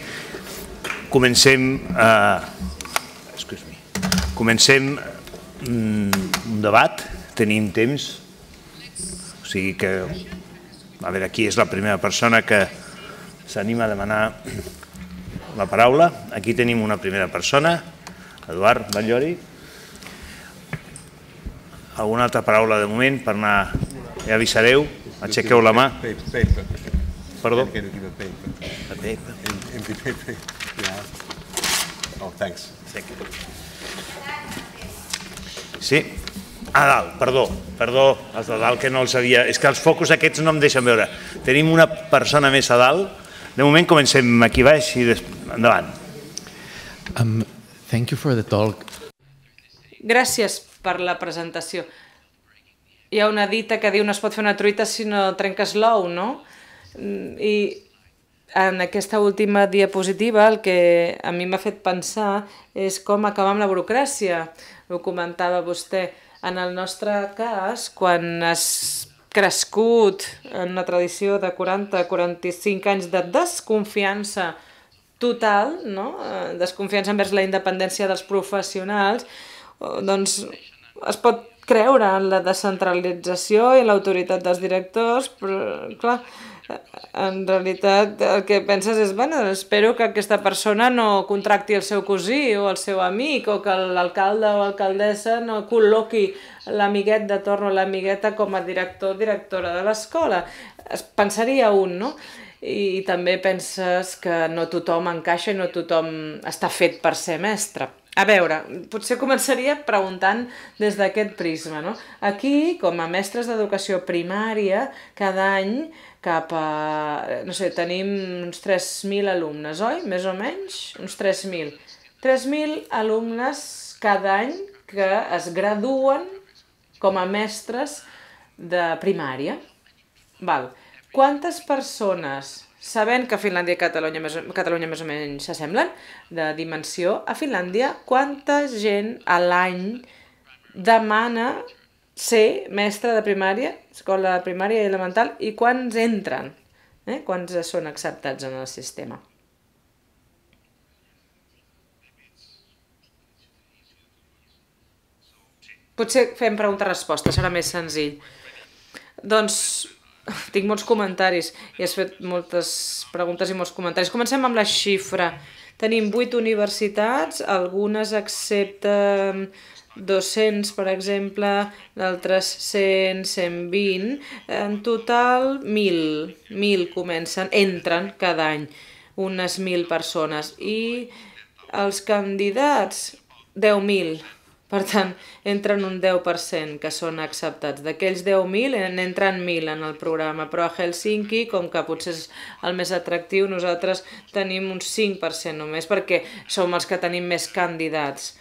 Comencem, a... excuse comencem un debat, tenim temps, o sigui que, a veure, aquí és la primera persona que s'anima a demanar la paraula. Aquí tenim una primera persona, Eduard Ballori. Alguna altra paraula de moment per anar... Ja avisareu, aixequeu la mà. Perdó. I'm going to give a paper. A paper? Em paper. Yeah. Oh, thanks. Thank you. Sí. A dalt, perdó, perdó, els de dalt que no els havia... És que els focus aquests no em deixen veure. Tenim una persona més a dalt. De moment comencem aquí baix i des... endavant. Um, thank you for the talk. Gràcies per la presentació. Hi ha una dita que diu no es pot fer una truita si no trenques l'ou, no? Mm, I en aquesta última diapositiva el que a mi m'ha fet pensar és com acabar amb la burocràcia. Ho comentava vostè. En el nostre cas, quan has crescut en una tradició de 40-45 anys de desconfiança total, no? Eh, desconfiança envers la independència dels professionals, eh, doncs es pot creure en la descentralització i l'autoritat dels directors, però clar, en realitat el que penses és, bueno, espero que aquesta persona no contracti el seu cosí o el seu amic o que l'alcalde o alcaldessa no col·loqui l'amiguet de torn o l'amigueta com a director o directora de l'escola. Es pensaria un, no? I, I també penses que no tothom encaixa i no tothom està fet per ser mestre. A veure, potser començaria preguntant des d'aquest prisma, no? Aquí, com a mestres d'educació primària, cada any cap a... no sé, tenim uns 3.000 alumnes, oi? Més o menys? Uns 3.000. 3.000 alumnes cada any que es graduen com a mestres de primària. Val. Quantes persones, sabent que Finlàndia i Catalunya més, Catalunya més o menys s'assemblen, de dimensió, a Finlàndia, quanta gent a l'any demana ser mestre de primària, escola de primària i elemental, i quants entren, eh? quants són acceptats en el sistema. Potser fem pregunta-resposta, serà més senzill. Doncs tinc molts comentaris i has fet moltes preguntes i molts comentaris. Comencem amb la xifra. Tenim vuit universitats, algunes accepten 200, per exemple, d'altres 100, 120, en total 1.000, 1.000 comencen, entren cada any unes 1.000 persones i els candidats 10.000, per tant, entren un 10% que són acceptats. D'aquells 10.000 n'entren 1.000 en el programa, però a Helsinki, com que potser és el més atractiu, nosaltres tenim un 5% només perquè som els que tenim més candidats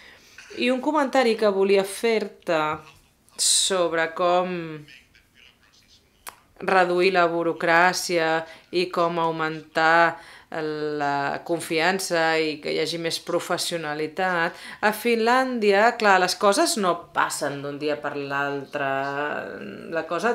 i un comentari que volia fer-te sobre com reduir la burocràcia i com augmentar la confiança i que hi hagi més professionalitat. A Finlàndia, clar, les coses no passen d'un dia per l'altre. La cosa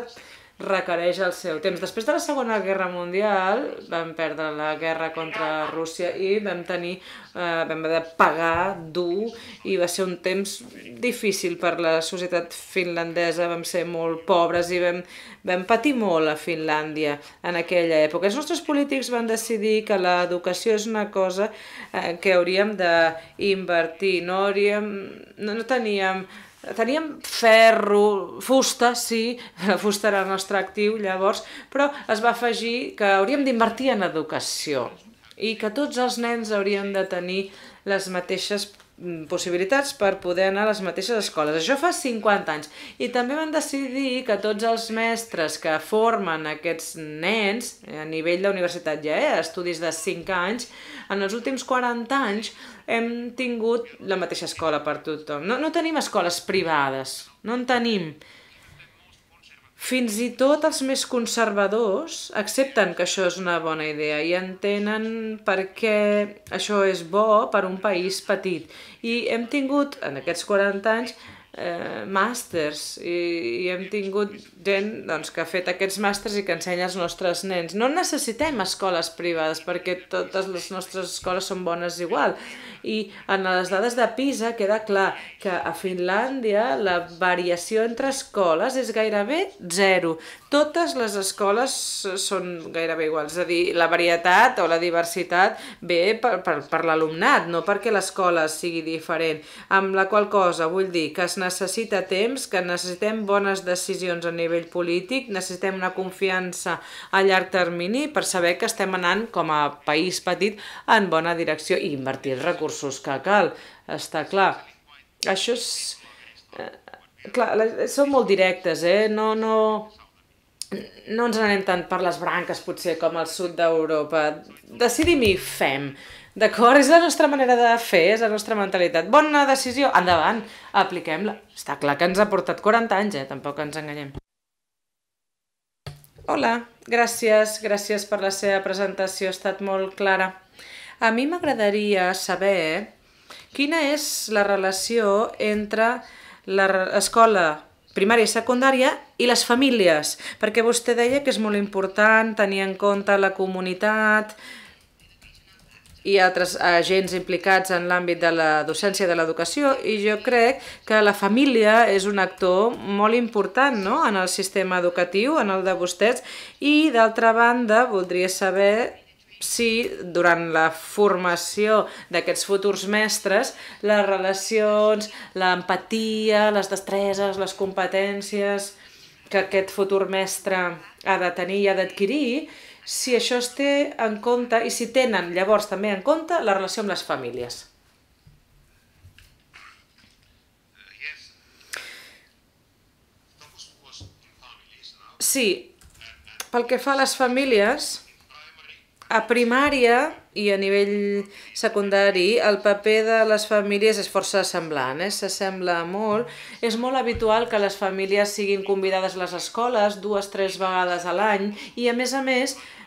requereix el seu temps. Després de la Segona Guerra Mundial vam perdre la guerra contra Rússia i vam tenir, eh, vam haver de pagar dur i va ser un temps difícil per la societat finlandesa, vam ser molt pobres i vam, vam patir molt a Finlàndia en aquella època. Els nostres polítics van decidir que l'educació és una cosa eh, que hauríem d'invertir, no, hauríem, no, no teníem Teníem ferro, fusta, sí, [LAUGHS] la fusta era el nostre actiu llavors, però es va afegir que hauríem d'invertir en educació i que tots els nens haurien de tenir les mateixes mm, possibilitats per poder anar a les mateixes escoles. Això fa 50 anys. I també van decidir que tots els mestres que formen aquests nens a nivell d'universitat ja, eh, estudis de 5 anys, en els últims 40 anys hem tingut la mateixa escola per tothom. No, no tenim escoles privades, no en tenim. Fins i tot els més conservadors accepten que això és una bona idea i entenen per què això és bo per un país petit. I hem tingut, en aquests 40 anys, eh, màsters i, i hem tingut gent doncs, que ha fet aquests màsters i que ensenya els nostres nens. No necessitem escoles privades perquè totes les nostres escoles són bones igual. I en les dades de PISA queda clar que a Finlàndia la variació entre escoles és gairebé zero. Totes les escoles són gairebé iguals, és a dir, la varietat o la diversitat ve per, per, per l'alumnat, no perquè l'escola sigui diferent. Amb la qual cosa vull dir que es necessita temps, que necessitem bones decisions a nivell polític, necessitem una confiança a llarg termini per saber que estem anant com a país petit en bona direcció i invertir els recursos que cal, està clar. Això és... Eh, clar, són molt directes, eh? No, no, no ens anem tant per les branques, potser, com al sud d'Europa. Decidim i fem. D'acord? És la nostra manera de fer, és la nostra mentalitat. Bona decisió, endavant, apliquem-la. Està clar que ens ha portat 40 anys, eh? Tampoc ens enganyem. Hola, gràcies, gràcies per la seva presentació, ha estat molt clara. A mi m'agradaria saber quina és la relació entre l'escola primària i secundària i les famílies, perquè vostè deia que és molt important tenir en compte la comunitat, i altres agents implicats en l'àmbit de la docència de l'educació i jo crec que la família és un actor molt important no? en el sistema educatiu, en el de vostès i d'altra banda voldria saber si durant la formació d'aquests futurs mestres les relacions, l'empatia, les destreses, les competències que aquest futur mestre ha de tenir i ha d'adquirir si això es té en compte i si tenen llavors també en compte la relació amb les famílies. Sí, pel que fa a les famílies, a primària i a nivell secundari, el paper de les famílies és força semblant, eh? s'assembla molt. És molt habitual que les famílies siguin convidades a les escoles dues, tres vegades a l'any i, a més a més,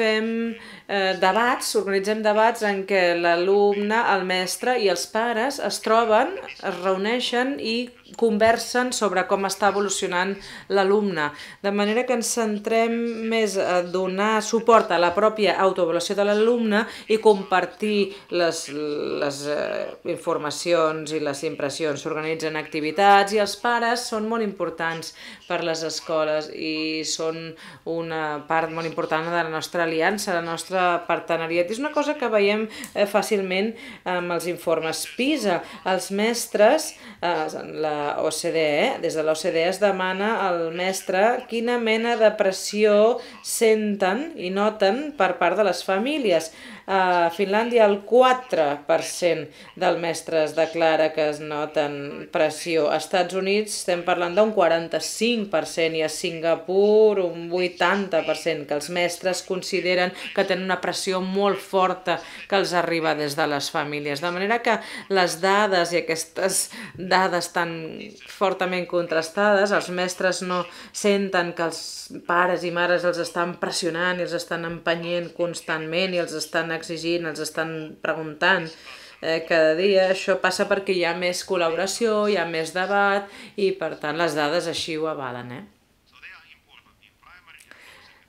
fem eh, debats, organitzem debats en què l'alumne, el mestre i els pares es troben, es reuneixen i conversen sobre com està evolucionant l'alumne. De manera que ens centrem més a donar suport a la pròpia autoavaluació de l'alumne i compartir les, les eh, informacions i les impressions. S'organitzen activitats i els pares són molt importants per les escoles i són una part molt important de la nostra aliança, la nostra partenariat. És una cosa que veiem eh, fàcilment amb els informes PISA. Els mestres, eh, la OCDE, eh, des de l'OCDE es demana al mestre quina mena de pressió senten i noten per part de les famílies. A Finlàndia el 4% dels mestres declara que es noten pressió. A Estats Units estem parlant d'un 45% i a Singapur un 80% que els mestres consideren que tenen una pressió molt forta que els arriba des de les famílies. De manera que les dades i aquestes dades tan fortament contrastades, els mestres no senten que els pares i mares els estan pressionant i els estan empenyent constantment i els estan exigint, els estan preguntant eh, cada dia. Això passa perquè hi ha més col·laboració, hi ha més debat i, per tant, les dades així ho avalen. Eh?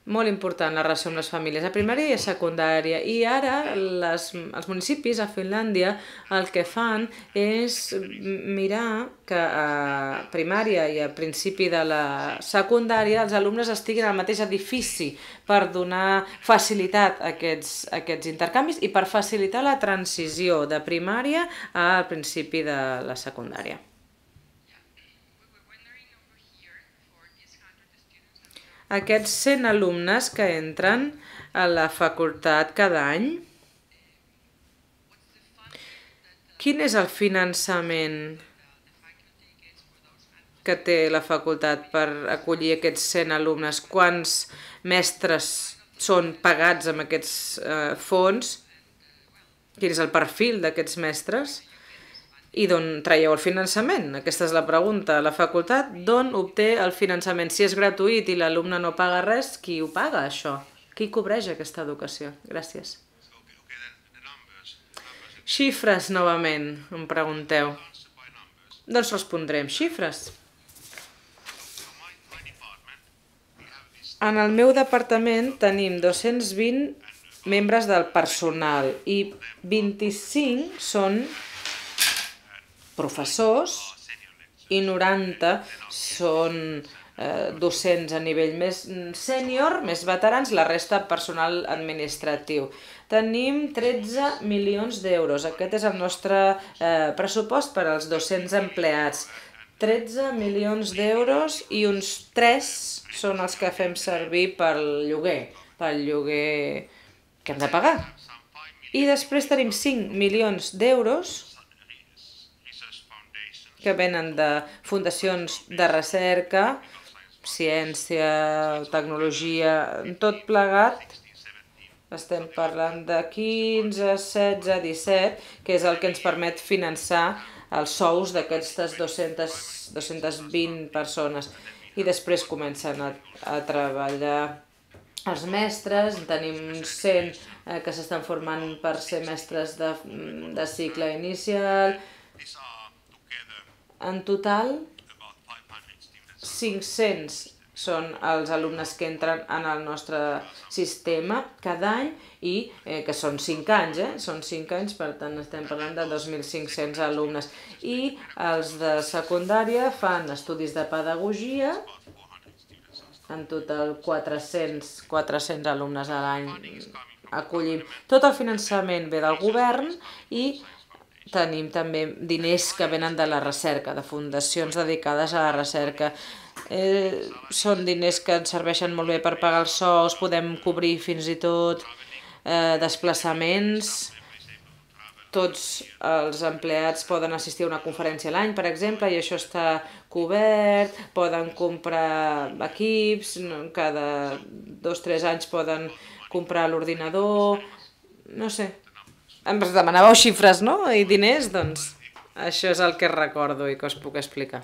molt important la relació amb les famílies, a primària i a secundària. I ara les, els municipis a Finlàndia el que fan és mirar que a primària i al principi de la secundària els alumnes estiguin al mateix edifici per donar facilitat a aquests, a aquests intercanvis i per facilitar la transició de primària al principi de la secundària. aquests 100 alumnes que entren a la facultat cada any? Quin és el finançament que té la facultat per acollir aquests 100 alumnes? Quants mestres són pagats amb aquests eh, fons? Quin és el perfil d'aquests mestres? I d'on traieu el finançament? Aquesta és la pregunta. La facultat d'on obté el finançament? Si és gratuït i l'alumne no paga res, qui ho paga, això? Qui cobreix aquesta educació? Gràcies. Xifres, novament, em pregunteu. Doncs respondrem xifres. En el meu departament tenim 220 membres del personal i 25 són professors i 90 són eh, docents a nivell més sènior, més veterans, la resta personal administratiu. Tenim 13 milions d'euros. Aquest és el nostre eh, pressupost per als 200 empleats. 13 milions d'euros i uns 3 són els que fem servir pel lloguer, pel lloguer que hem de pagar. I després tenim 5 milions d'euros que venen de fundacions de recerca, ciència, tecnologia, tot plegat, estem parlant de 15, 16, 17, que és el que ens permet finançar els sous d'aquestes 220 persones. I després comencen a, a treballar els mestres, tenim 100 eh, que s'estan formant per ser mestres de, de cicle inicial, en total, 500 són els alumnes que entren en el nostre sistema cada any i eh, que són 5 anys, eh? són 5 anys, per tant estem parlant de 2.500 alumnes. I els de secundària fan estudis de pedagogia, en total 400, 400 alumnes a l'any acollim. Tot el finançament ve del govern i tenim també diners que venen de la recerca, de fundacions dedicades a la recerca. Eh, són diners que ens serveixen molt bé per pagar els sous, podem cobrir fins i tot eh, desplaçaments. Tots els empleats poden assistir a una conferència l'any, per exemple, i això està cobert, poden comprar equips, cada dos o tres anys poden comprar l'ordinador, no sé, em demanàveu xifres, no? I diners, doncs això és el que recordo i que us puc explicar.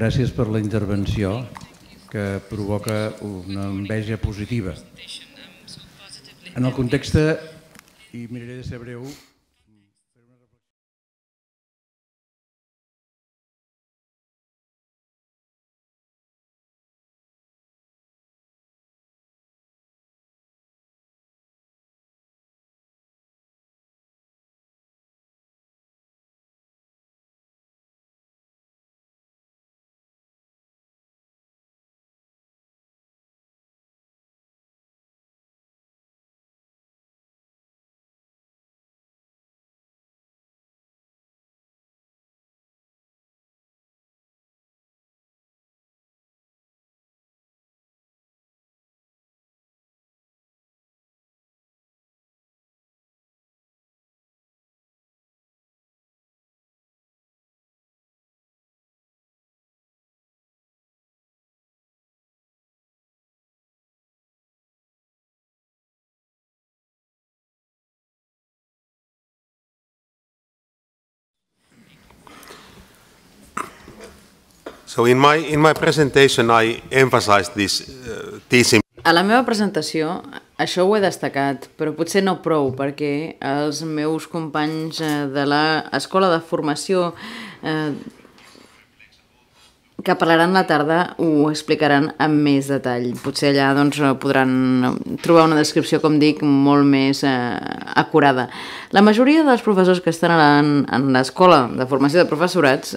Gràcies per la intervenció que provoca una enveja positiva. En el context, i miraré de ser breu, So in my, in my presentation I emphasized this uh, teaching. A la meva presentació això ho he destacat, però potser no prou, perquè els meus companys eh, de l'escola de formació eh, que parlaran la tarda ho explicaran amb més detall. Potser allà doncs, podran trobar una descripció, com dic, molt més eh, acurada. La majoria dels professors que estan en, en l'escola de formació de professorats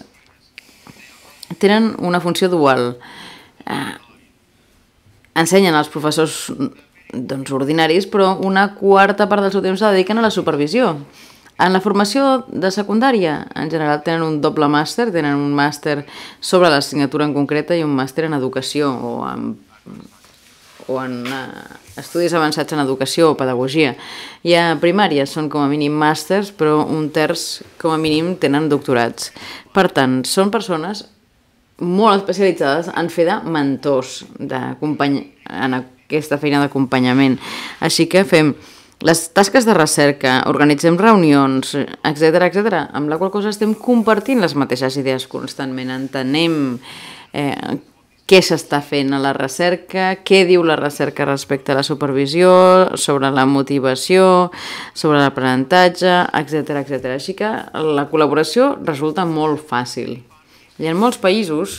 tenen una funció dual. Eh, ensenyen als professors doncs, ordinaris, però una quarta part del seu temps la dediquen a la supervisió. En la formació de secundària, en general, tenen un doble màster, tenen un màster sobre l'assignatura en concreta i un màster en educació o en, o en eh, estudis avançats en educació o pedagogia. I a primària són com a mínim màsters, però un terç com a mínim tenen doctorats. Per tant, són persones molt especialitzades en fer de mentors de en aquesta feina d'acompanyament. Així que fem les tasques de recerca, organitzem reunions, etc etc, amb la qual cosa estem compartint les mateixes idees constantment, entenem eh, què s'està fent a la recerca, què diu la recerca respecte a la supervisió, sobre la motivació, sobre l'aprenentatge, etc etc. Així que la col·laboració resulta molt fàcil. I en molts països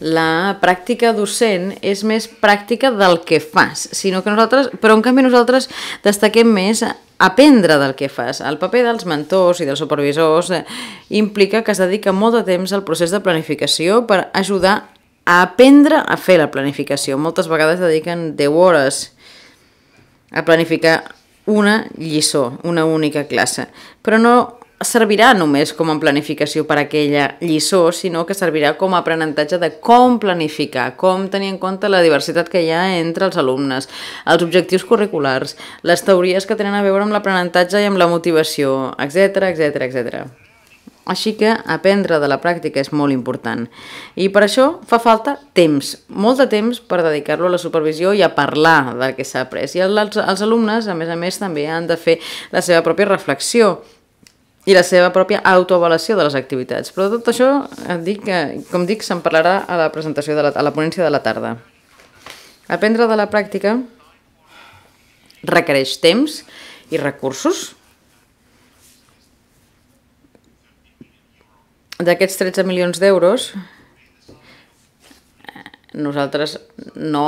la pràctica docent és més pràctica del que fas, sinó que nosaltres, però en canvi nosaltres destaquem més aprendre del que fas. El paper dels mentors i dels supervisors eh, implica que es dedica molt de temps al procés de planificació per ajudar a aprendre a fer la planificació. Moltes vegades dediquen 10 hores a planificar una lliçó, una única classe, però no servirà només com a planificació per a aquella lliçó, sinó que servirà com a aprenentatge de com planificar, com tenir en compte la diversitat que hi ha entre els alumnes, els objectius curriculars, les teories que tenen a veure amb l'aprenentatge i amb la motivació, etc etc etc. Així que aprendre de la pràctica és molt important. I per això fa falta temps, molt de temps per dedicar-lo a la supervisió i a parlar del que s'ha après. I els, els alumnes, a més a més, també han de fer la seva pròpia reflexió i la seva pròpia autoavaluació de les activitats. Però tot això, et dic que, com dic, se'n parlarà a la presentació de la, a la ponència de la tarda. Aprendre de la pràctica requereix temps i recursos. D'aquests 13 milions d'euros, nosaltres no,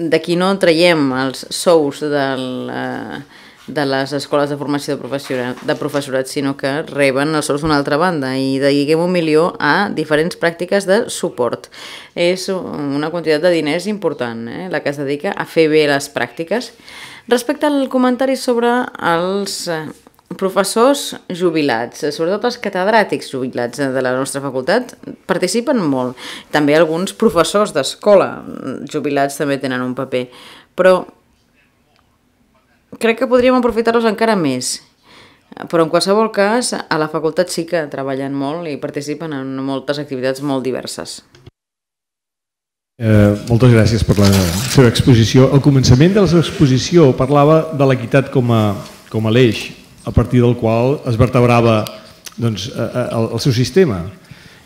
d'aquí no traiem els sous del, eh, de les escoles de formació de professorat, de professorat sinó que reben els sous d'una altra banda i dediquem un milió a diferents pràctiques de suport. És una quantitat de diners important, eh? la que es dedica a fer bé les pràctiques. Respecte al comentari sobre els eh, professors jubilats, sobretot els catedràtics jubilats eh, de la nostra facultat, participen molt. També alguns professors d'escola mm, jubilats també tenen un paper. Però crec que podríem aprofitar-los encara més. Però en qualsevol cas, a la facultat sí que treballen molt i participen en moltes activitats molt diverses. Eh, moltes gràcies per la seva exposició. Al començament de la seva exposició parlava de l'equitat com a, com a l'eix a partir del qual es vertebrava doncs, eh, eh, el, el seu sistema.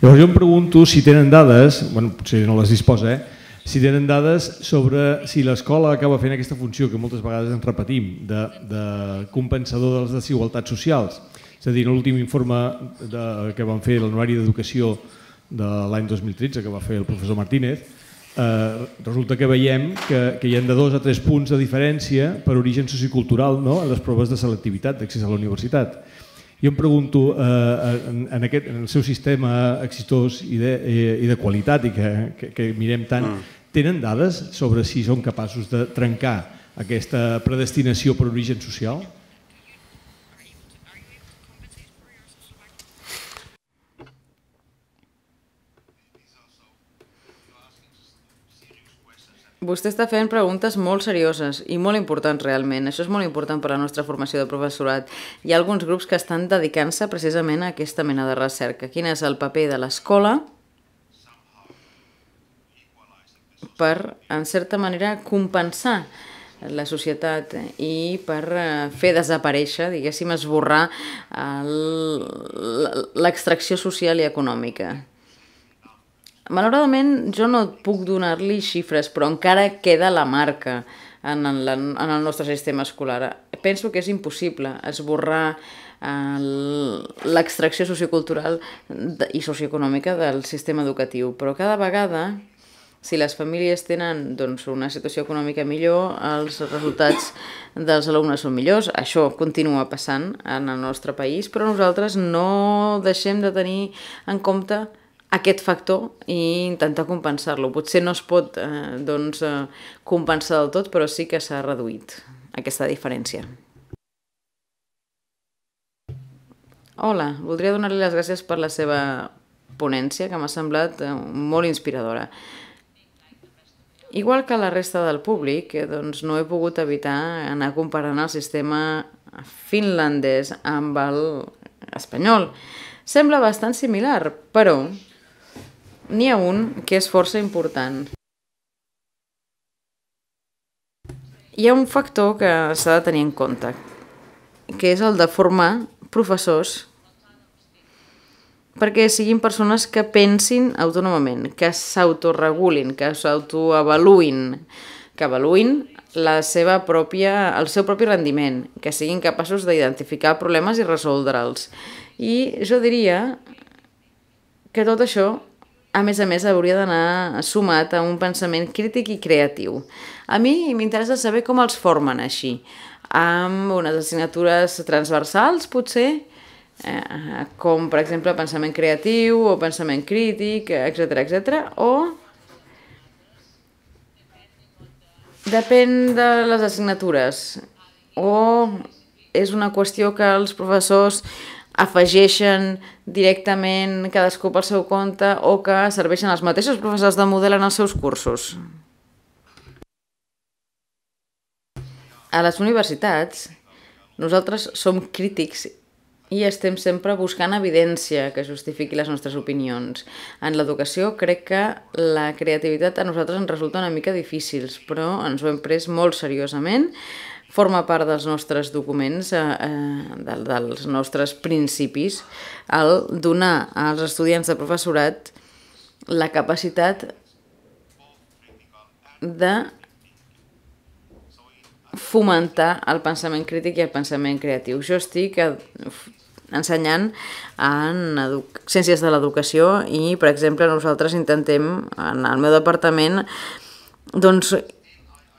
Llavors jo em pregunto si tenen dades, bueno, potser no les disposa, eh, si tenen dades sobre si l'escola acaba fent aquesta funció que moltes vegades ens repetim de, de compensador de les desigualtats socials. És a dir, l'últim informe de, que van fer l'anuari d'Educació de l'any 2013 que va fer el professor Martínez, eh, resulta que veiem que, que hi ha de dos a tres punts de diferència per origen sociocultural no? a les proves de selectivitat d'accés a la universitat. Jo em pregunto, eh, en, en, aquest, en el seu sistema exitós i de, eh, i de qualitat i que, que, que mirem tant, ah. Tenen dades sobre si són capaços de trencar aquesta predestinació per origen social? Vostè està fent preguntes molt serioses i molt importants realment. Això és molt important per a la nostra formació de professorat. Hi ha alguns grups que estan dedicant-se precisament a aquesta mena de recerca. Quin és el paper de l'escola per, en certa manera, compensar la societat i per eh, fer desaparèixer, diguéssim, esborrar eh, l'extracció social i econòmica. Malauradament, jo no puc donar-li xifres, però encara queda la marca en el, en el nostre sistema escolar. Penso que és impossible esborrar eh, l'extracció sociocultural i socioeconòmica del sistema educatiu, però cada vegada si les famílies tenen doncs, una situació econòmica millor, els resultats dels alumnes són millors. Això continua passant en el nostre país, però nosaltres no deixem de tenir en compte aquest factor i intentar compensar-lo. Potser no es pot eh, doncs, eh, compensar del tot, però sí que s'ha reduït aquesta diferència. Hola, voldria donar-li les gràcies per la seva ponència, que m'ha semblat eh, molt inspiradora. Igual que la resta del públic, eh, doncs no he pogut evitar anar comparant el sistema finlandès amb el espanyol. Sembla bastant similar, però n'hi ha un que és força important. Hi ha un factor que s'ha de tenir en compte, que és el de formar professors perquè siguin persones que pensin autònomament, que s'autoregulin, que s'autoavaluïn, que avaluïn la seva pròpia, el seu propi rendiment, que siguin capaços d'identificar problemes i resoldre'ls. I jo diria que tot això, a més a més, hauria d'anar sumat a un pensament crític i creatiu. A mi m'interessa saber com els formen així, amb unes assignatures transversals, potser, eh, com per exemple pensament creatiu o pensament crític, etc etc. o depèn de les assignatures o és una qüestió que els professors afegeixen directament cadascú pel seu compte o que serveixen els mateixos professors de model en els seus cursos. A les universitats, nosaltres som crítics i estem sempre buscant evidència que justifiqui les nostres opinions. En l'educació crec que la creativitat a nosaltres ens resulta una mica difícils, però ens ho hem pres molt seriosament forma part dels nostres documents, eh, eh de, dels nostres principis, el donar als estudiants de professorat la capacitat de fomentar el pensament crític i el pensament creatiu. Jo estic a, ensenyant en ciències de l'educació i, per exemple, nosaltres intentem, en el meu departament, doncs,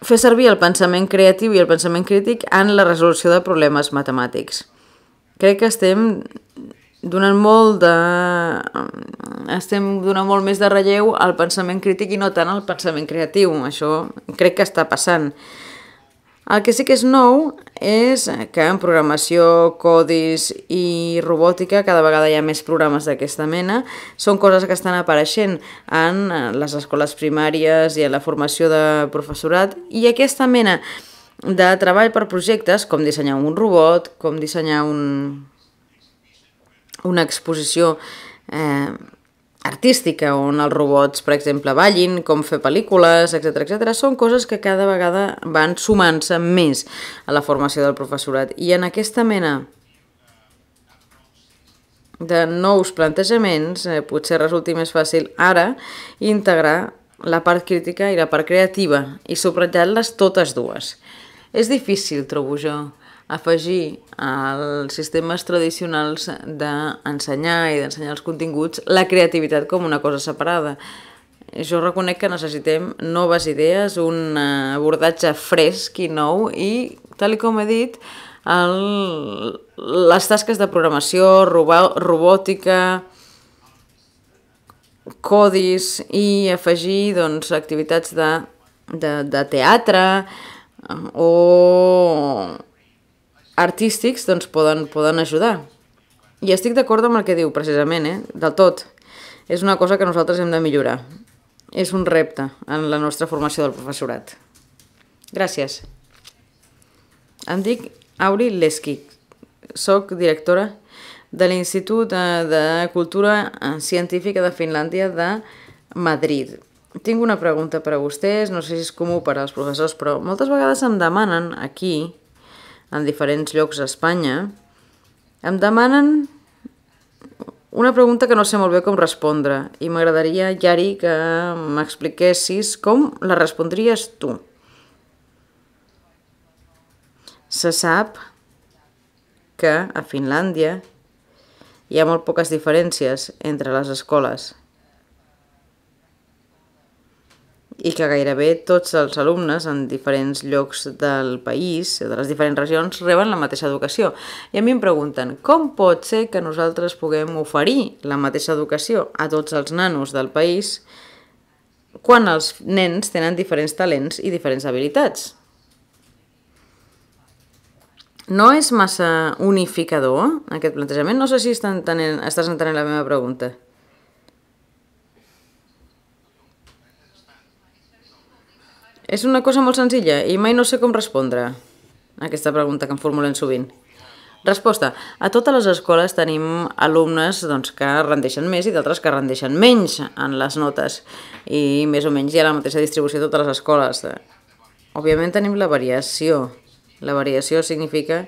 fer servir el pensament creatiu i el pensament crític en la resolució de problemes matemàtics. Crec que estem donant molt de... estem donant molt més de relleu al pensament crític i no tant al pensament creatiu. Això crec que està passant. El que sí que és nou és que en programació, codis i robòtica cada vegada hi ha més programes d'aquesta mena. Són coses que estan apareixent en eh, les escoles primàries i en la formació de professorat i aquesta mena de treball per projectes, com dissenyar un robot, com dissenyar un, una exposició eh, artística, on els robots, per exemple, ballin, com fer pel·lícules, etc etc, són coses que cada vegada van sumant-se més a la formació del professorat. I en aquesta mena de nous plantejaments, eh, potser resulti més fàcil ara integrar la part crítica i la part creativa i subratllar-les totes dues. És difícil, trobo jo afegir als sistemes tradicionals d'ensenyar i d'ensenyar els continguts la creativitat com una cosa separada. Jo reconec que necessitem noves idees, un abordatge fresc i nou i, tal com he dit, el, les tasques de programació, robòtica, codis i afegir doncs, activitats de, de, de teatre eh, o artístics doncs, poden, poden ajudar. I estic d'acord amb el que diu, precisament, eh? del tot. És una cosa que nosaltres hem de millorar. És un repte en la nostra formació del professorat. Gràcies. Em dic Auri Leski. Soc directora de l'Institut eh, de Cultura eh, Científica de Finlàndia de Madrid. Tinc una pregunta per a vostès, no sé si és comú per als professors, però moltes vegades em demanen aquí en diferents llocs a Espanya, em demanen una pregunta que no sé molt bé com respondre i m'agradaria, Yari, que m'expliquessis com la respondries tu. Se sap que a Finlàndia hi ha molt poques diferències entre les escoles i que gairebé tots els alumnes en diferents llocs del país, de les diferents regions, reben la mateixa educació. I a mi em pregunten, com pot ser que nosaltres puguem oferir la mateixa educació a tots els nanos del país quan els nens tenen diferents talents i diferents habilitats? No és massa unificador, aquest plantejament? No sé si estàs entenent, estàs entenent la meva pregunta. És una cosa molt senzilla i mai no sé com respondre. Aquesta pregunta que em formulen sovint. Resposta. A totes les escoles tenim alumnes doncs, que rendeixen més i d'altres que rendeixen menys en les notes. I més o menys hi ha la mateixa distribució a totes les escoles. Òbviament tenim la variació. La variació significa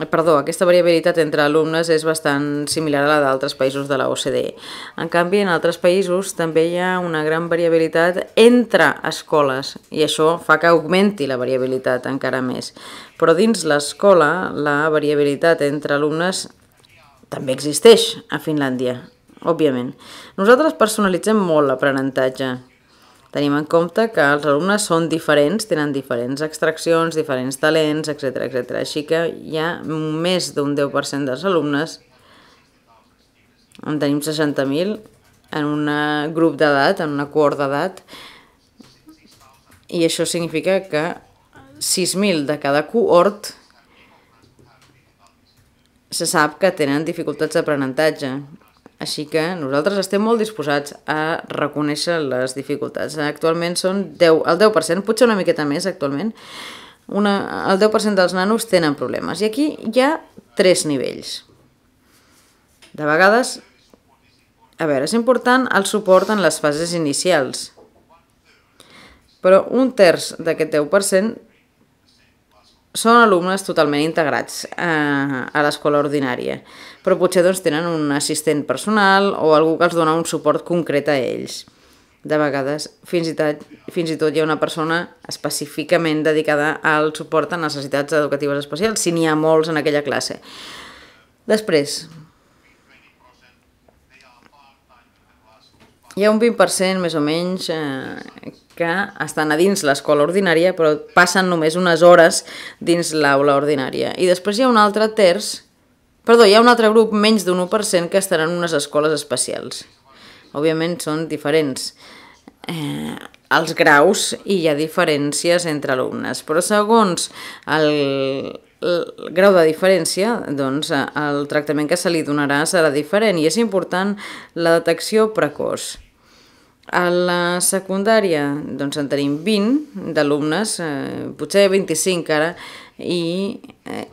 Eh, perdó, aquesta variabilitat entre alumnes és bastant similar a la d'altres països de la OCDE. En canvi, en altres països també hi ha una gran variabilitat entre escoles i això fa que augmenti la variabilitat encara més. Però dins l'escola, la variabilitat entre alumnes també existeix a Finlàndia, òbviament. Nosaltres personalitzem molt l'aprenentatge Tenim en compte que els alumnes són diferents, tenen diferents extraccions, diferents talents, etc etc. Així que hi ha més d'un 10% dels alumnes, en tenim 60.000, en un grup d'edat, en una cohort d'edat, i això significa que 6.000 de cada cohort se sap que tenen dificultats d'aprenentatge així que nosaltres estem molt disposats a reconèixer les dificultats. Actualment són 10, el 10%, potser una miqueta més actualment, una, el 10% dels nanos tenen problemes. I aquí hi ha tres nivells. De vegades, a veure, és important el suport en les fases inicials, però un terç d'aquest 10% són alumnes totalment integrats eh, a l'escola ordinària, però potser doncs, tenen un assistent personal o algú que els dona un suport concret a ells. De vegades, fins i, tot, fins i tot hi ha una persona específicament dedicada al suport a necessitats educatives especials, si n'hi ha molts en aquella classe. Després, hi ha un 20% més o menys eh, que estan a dins l'escola ordinària però passen només unes hores dins l'aula ordinària. I després hi ha un altre terç, perdó, hi ha un altre grup menys d'un 1% que estaran en unes escoles especials. Òbviament són diferents eh, els graus i hi ha diferències entre alumnes, però segons el, el eh, grau de diferència, doncs eh, el tractament que se li donarà serà diferent i és important la detecció precoç. A la secundària doncs en tenim 20 d'alumnes, eh, potser 25 ara, i eh,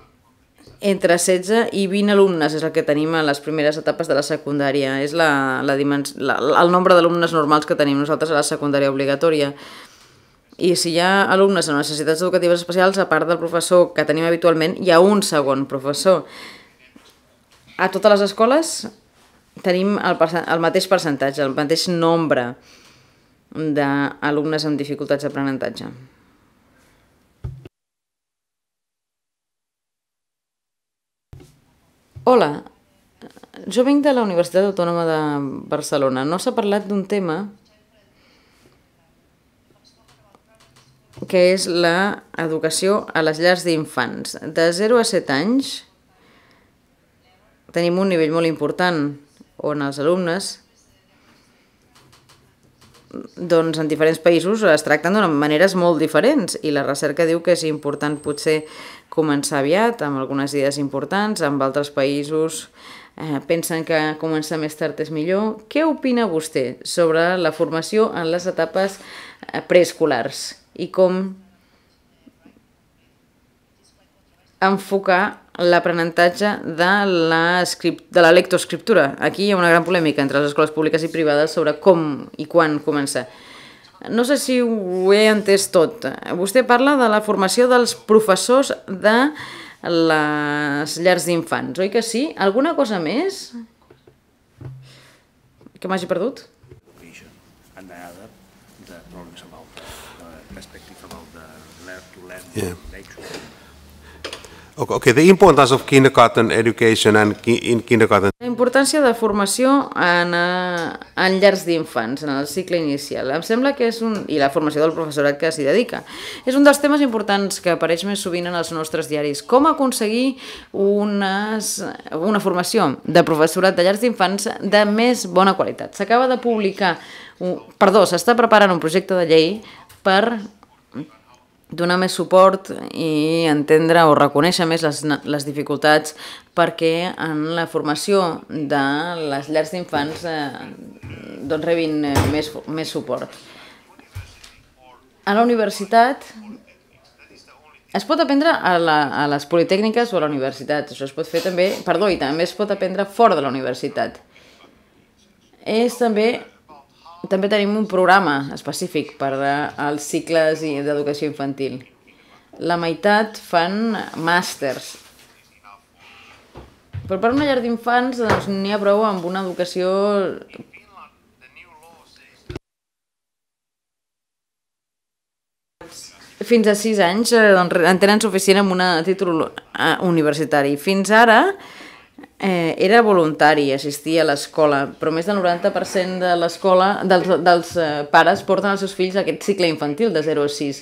entre 16 i 20 alumnes és el que tenim a les primeres etapes de la secundària. És la, la la, el nombre d'alumnes normals que tenim nosaltres a la secundària obligatòria. I si hi ha alumnes amb necessitats educatives especials, a part del professor que tenim habitualment, hi ha un segon professor. A totes les escoles tenim el, el mateix percentatge, el mateix nombre d'alumnes amb dificultats d'aprenentatge. Hola, jo vinc de la Universitat Autònoma de Barcelona. No s'ha parlat d'un tema que és la educació a les llars d'infants. De 0 a 7 anys tenim un nivell molt important on els alumnes doncs en diferents països es tracten d'una maneres molt diferents i la recerca diu que és important potser començar aviat amb algunes idees importants, amb altres països eh, pensen que començar més tard és millor. Què opina vostè sobre la formació en les etapes eh, preescolars? i com enfocar l'aprenentatge de la, de la lectoescriptura. Aquí hi ha una gran polèmica entre les escoles públiques i privades sobre com i quan començar. No sé si ho he entès tot. Vostè parla de la formació dels professors de les llars d'infants, oi que sí? Alguna cosa més? Que m'hagi perdut? Yeah. Okay, the importance of kindergarten education and in kindergarten. La importància de formació en, eh, en llars d'infants, en el cicle inicial. Em sembla que és un... i la formació del professorat que s'hi dedica. És un dels temes importants que apareix més sovint en els nostres diaris. Com aconseguir unes, una formació de professorat de llars d'infants de més bona qualitat. S'acaba de publicar... Perdó, s'està preparant un projecte de llei per donar més suport i entendre o reconèixer més les, les dificultats perquè en la formació de les llars d'infants eh, doncs rebin eh, més, més suport. A la universitat es pot aprendre a, la, a les politècniques o a la universitat, això es pot fer també, perdó, i també es pot aprendre fora de la universitat. És també també tenim un programa específic per als cicles d'educació infantil. La meitat fan màsters. Però per una llar d'infants doncs ha prou amb una educació fins a 6 anys eh, doncs, en tenen suficient amb un títol eh, universitari. Fins ara, Eh, era voluntari, assistia a l'escola, però més del 90% de l'escola dels, dels eh, pares porten els seus fills a aquest cicle infantil de 0 a 6.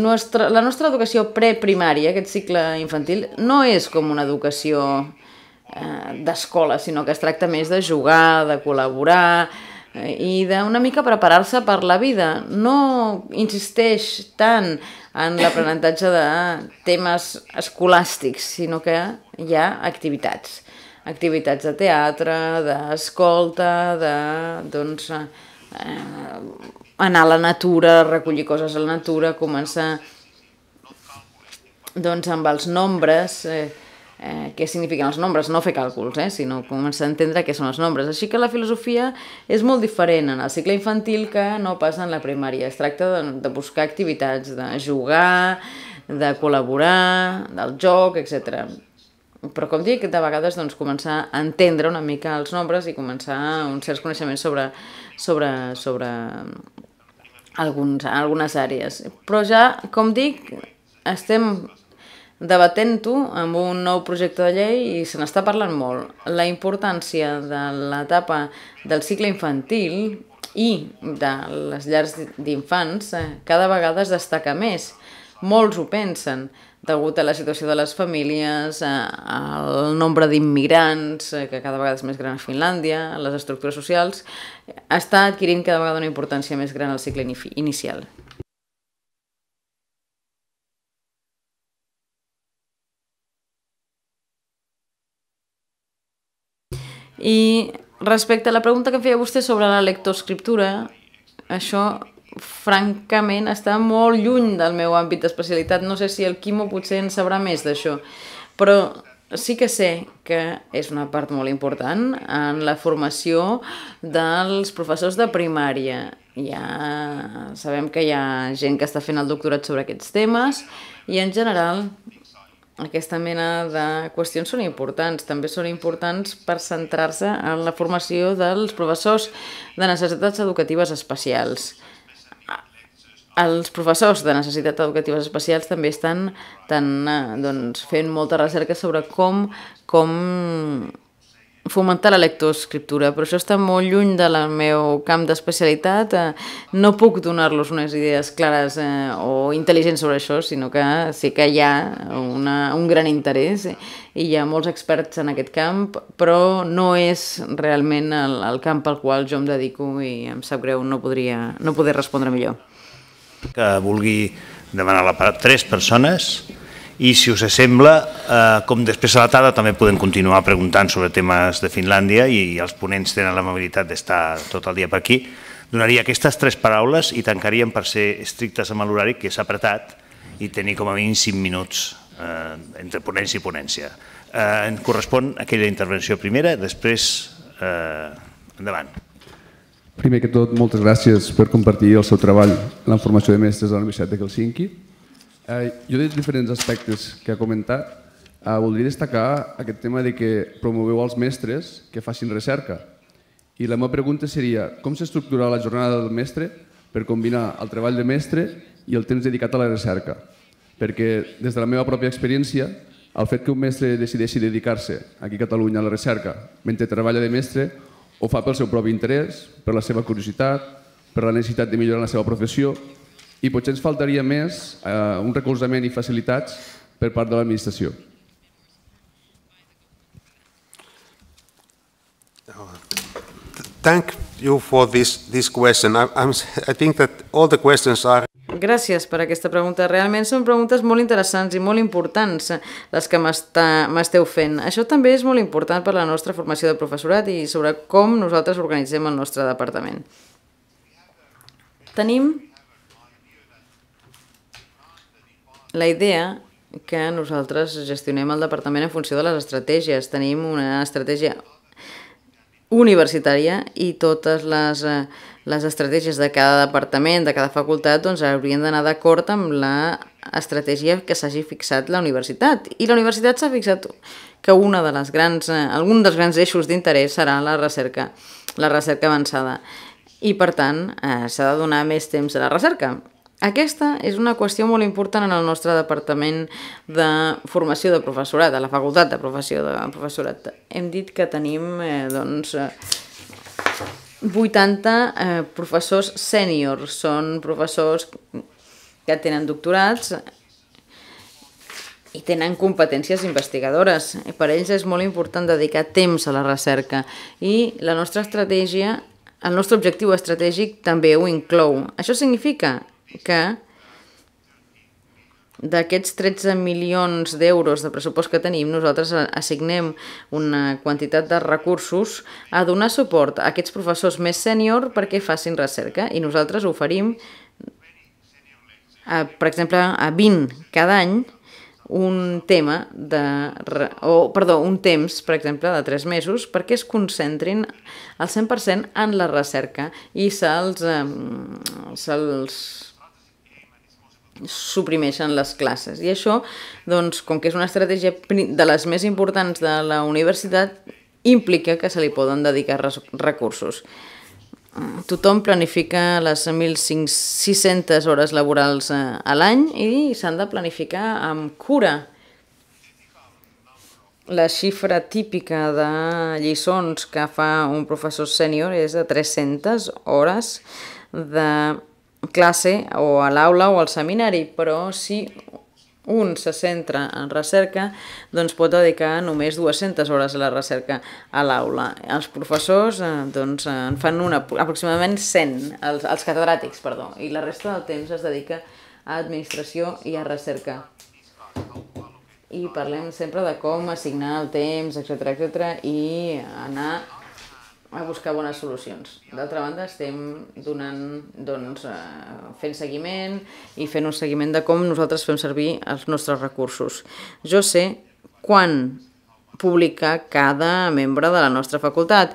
Nostra, la nostra educació preprimària, aquest cicle infantil, no és com una educació eh, d'escola, sinó que es tracta més de jugar, de col·laborar eh, i d'una mica preparar-se per la vida. No insisteix tant en l'aprenentatge de temes escolàstics, sinó que hi ha activitats. Activitats de teatre, d'escolta, de, doncs, eh, anar a la natura, recollir coses a la natura, començar doncs, amb els nombres, eh, eh, què signifiquen els nombres, no fer càlculs, eh, sinó començar a entendre què són els nombres. Així que la filosofia és molt diferent en el cicle infantil que no passa en la primària. Es tracta de, de buscar activitats, de jugar, de col·laborar, del joc, etc. Però com dic, de vegades doncs, començar a entendre una mica els nombres i començar un cert coneixement sobre, sobre, sobre alguns, algunes àrees. Però ja, com dic, estem debatent-ho amb un nou projecte de llei i se n'està parlant molt. La importància de l'etapa del cicle infantil i de les llars d'infants eh, cada vegada es destaca més. Molts ho pensen, degut a la situació de les famílies, eh, al nombre d'immigrants, eh, que cada vegada és més gran a Finlàndia, les estructures socials, està adquirint cada vegada una importància més gran al cicle inicial. I respecte a la pregunta que feia vostè sobre la lectoescriptura, això francament està molt lluny del meu àmbit d'especialitat. No sé si el Quimo potser en sabrà més d'això, però sí que sé que és una part molt important en la formació dels professors de primària. Ja sabem que hi ha gent que està fent el doctorat sobre aquests temes i en general aquesta mena de qüestions són importants. També són importants per centrar-se en la formació dels professors de necessitats educatives especials. Els professors de necessitats educatives especials també estan tan, eh, doncs, fent molta recerca sobre com, com fomentar la lectoescriptura, però això està molt lluny del meu camp d'especialitat. Eh, no puc donar-los unes idees clares eh, o intel·ligents sobre això, sinó que sí que hi ha una, un gran interès i hi ha molts experts en aquest camp, però no és realment el, el camp al qual jo em dedico i em sap greu no, podria, no poder respondre millor. Que vulgui demanar la paraula tres persones i si us sembla, eh, com després a la tarda també podem continuar preguntant sobre temes de Finlàndia i els ponents tenen l'amabilitat d'estar tot el dia per aquí. Donaria aquestes tres paraules i tancaríem per ser estrictes amb l'horari, que s'ha apretat, i tenir com a mínim cinc minuts eh, entre ponència i ponència. Eh, en correspon aquella intervenció primera, després eh, endavant. Primer que tot, moltes gràcies per compartir el seu treball la formació de mestres de la Universitat de Helsinki Eh, jo de diferents aspectes que ha comentat, eh, voldria destacar aquest tema de que promoveu als mestres que facin recerca. I la meva pregunta seria com s'estructurarà la jornada del mestre per combinar el treball de mestre i el temps dedicat a la recerca. Perquè des de la meva pròpia experiència, el fet que un mestre decideixi dedicar-se aquí a Catalunya a la recerca mentre treballa de mestre ho fa pel seu propi interès, per la seva curiositat, per la necessitat de millorar la seva professió, i potser ens faltaria més eh, un recolzament i facilitats per part de l'administració. Thank you for this, this question. I, I'm, I think that all the questions are Gràcies per aquesta pregunta. Realment són preguntes molt interessants i molt importants les que m'esteu fent. Això també és molt important per la nostra formació de professorat i sobre com nosaltres organitzem el nostre departament. Tenim la idea que nosaltres gestionem el departament en funció de les estratègies. Tenim una estratègia universitària i totes les, eh, les estratègies de cada departament, de cada facultat, doncs haurien d'anar d'acord amb la estratègia que s'hagi fixat la universitat. I la universitat s'ha fixat que una de les grans, eh, algun dels grans eixos d'interès serà la recerca, la recerca avançada. I, per tant, eh, s'ha de donar més temps a la recerca. Aquesta és una qüestió molt important en el nostre departament de formació de professorat, a la facultat de professió de professorat. Hem dit que tenim eh, doncs, 80 eh, eh, professors sèniors, són professors que tenen doctorats i tenen competències investigadores. Per ells és molt important dedicar temps a la recerca i la nostra estratègia, el nostre objectiu estratègic també ho inclou. Això significa que d'aquests 13 milions d'euros de pressupost que tenim, nosaltres assignem una quantitat de recursos a donar suport a aquests professors més sènior perquè facin recerca i nosaltres oferim, a, eh, per exemple, a 20 cada any un tema de, o, perdó, un temps, per exemple, de 3 mesos perquè es concentrin al 100% en la recerca i se'ls eh, se suprimeixen les classes. I això, doncs, com que és una estratègia de les més importants de la universitat, implica que se li poden dedicar recursos. Mm, tothom planifica les 1.600 hores laborals eh, a l'any i s'han de planificar amb cura. La xifra típica de lliçons que fa un professor sènior és de 300 hores de classe o a l'aula o al seminari, però si un se centra en recerca, doncs pot dedicar només 200 hores a la recerca a l'aula. Els professors eh, doncs, eh, en fan una, aproximadament 100, els, els catedràtics, perdó, i la resta del temps es dedica a administració i a recerca. I parlem sempre de com assignar el temps, etc etc i anar a buscar bones solucions. D'altra banda, estem donant, doncs, eh, fent seguiment i fent un seguiment de com nosaltres fem servir els nostres recursos. Jo sé quan publica cada membre de la nostra facultat,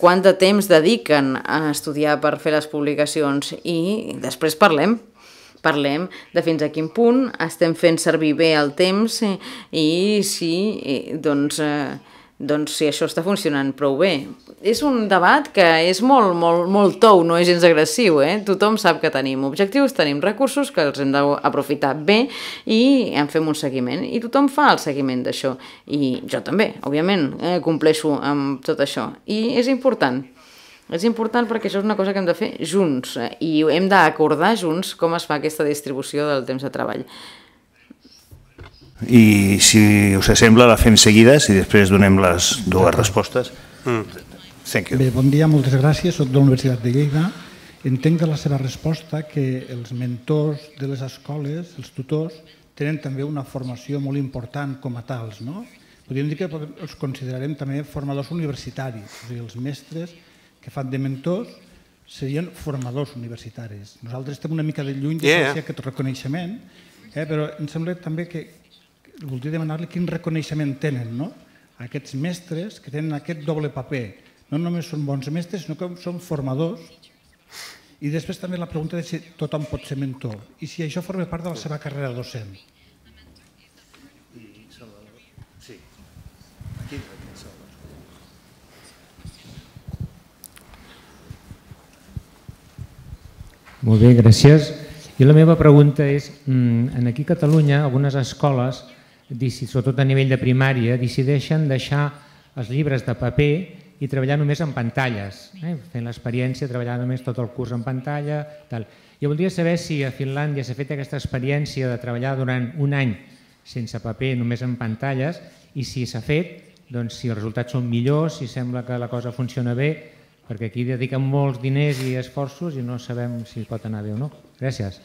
quant de temps dediquen a estudiar per fer les publicacions i després parlem parlem de fins a quin punt estem fent servir bé el temps i, i si eh, doncs, eh, doncs si això està funcionant prou bé. És un debat que és molt, molt, molt tou, no és gens agressiu, eh? Tothom sap que tenim objectius, tenim recursos, que els hem d'aprofitar bé i en fem un seguiment. I tothom fa el seguiment d'això. I jo també, òbviament, eh, compleixo amb tot això. I és important. És important perquè això és una cosa que hem de fer junts eh? i hem d'acordar junts com es fa aquesta distribució del temps de treball i si us sembla la fem seguides i després donem les dues respostes. Mm. Thank you. Bé, bon dia, moltes gràcies. Soc de la Universitat de Lleida. Entenc de la seva resposta que els mentors de les escoles, els tutors, tenen també una formació molt important com a tals. No? Podríem dir que els considerarem també formadors universitaris, o sigui, els mestres que fan de mentors serien formadors universitaris. Nosaltres estem una mica de lluny de yeah. aquest reconeixement, eh? però em sembla també que, voldria demanar-li quin reconeixement tenen no? aquests mestres que tenen aquest doble paper. No només són bons mestres, sinó que són formadors. I després també la pregunta de si tothom pot ser mentor i si això forma part de la seva carrera docent. Sí. Aquí, Molt bé, gràcies. I la meva pregunta és, mm, en aquí a Catalunya, algunes escoles sobretot a nivell de primària, decideixen deixar els llibres de paper i treballar només en pantalles, eh? fent l'experiència, treballar només tot el curs en pantalla. Tal. Jo voldria saber si a Finlàndia s'ha fet aquesta experiència de treballar durant un any sense paper, només en pantalles, i si s'ha fet, doncs, si els resultats són millors, si sembla que la cosa funciona bé, perquè aquí dediquen molts diners i esforços i no sabem si pot anar bé o no. Gràcies.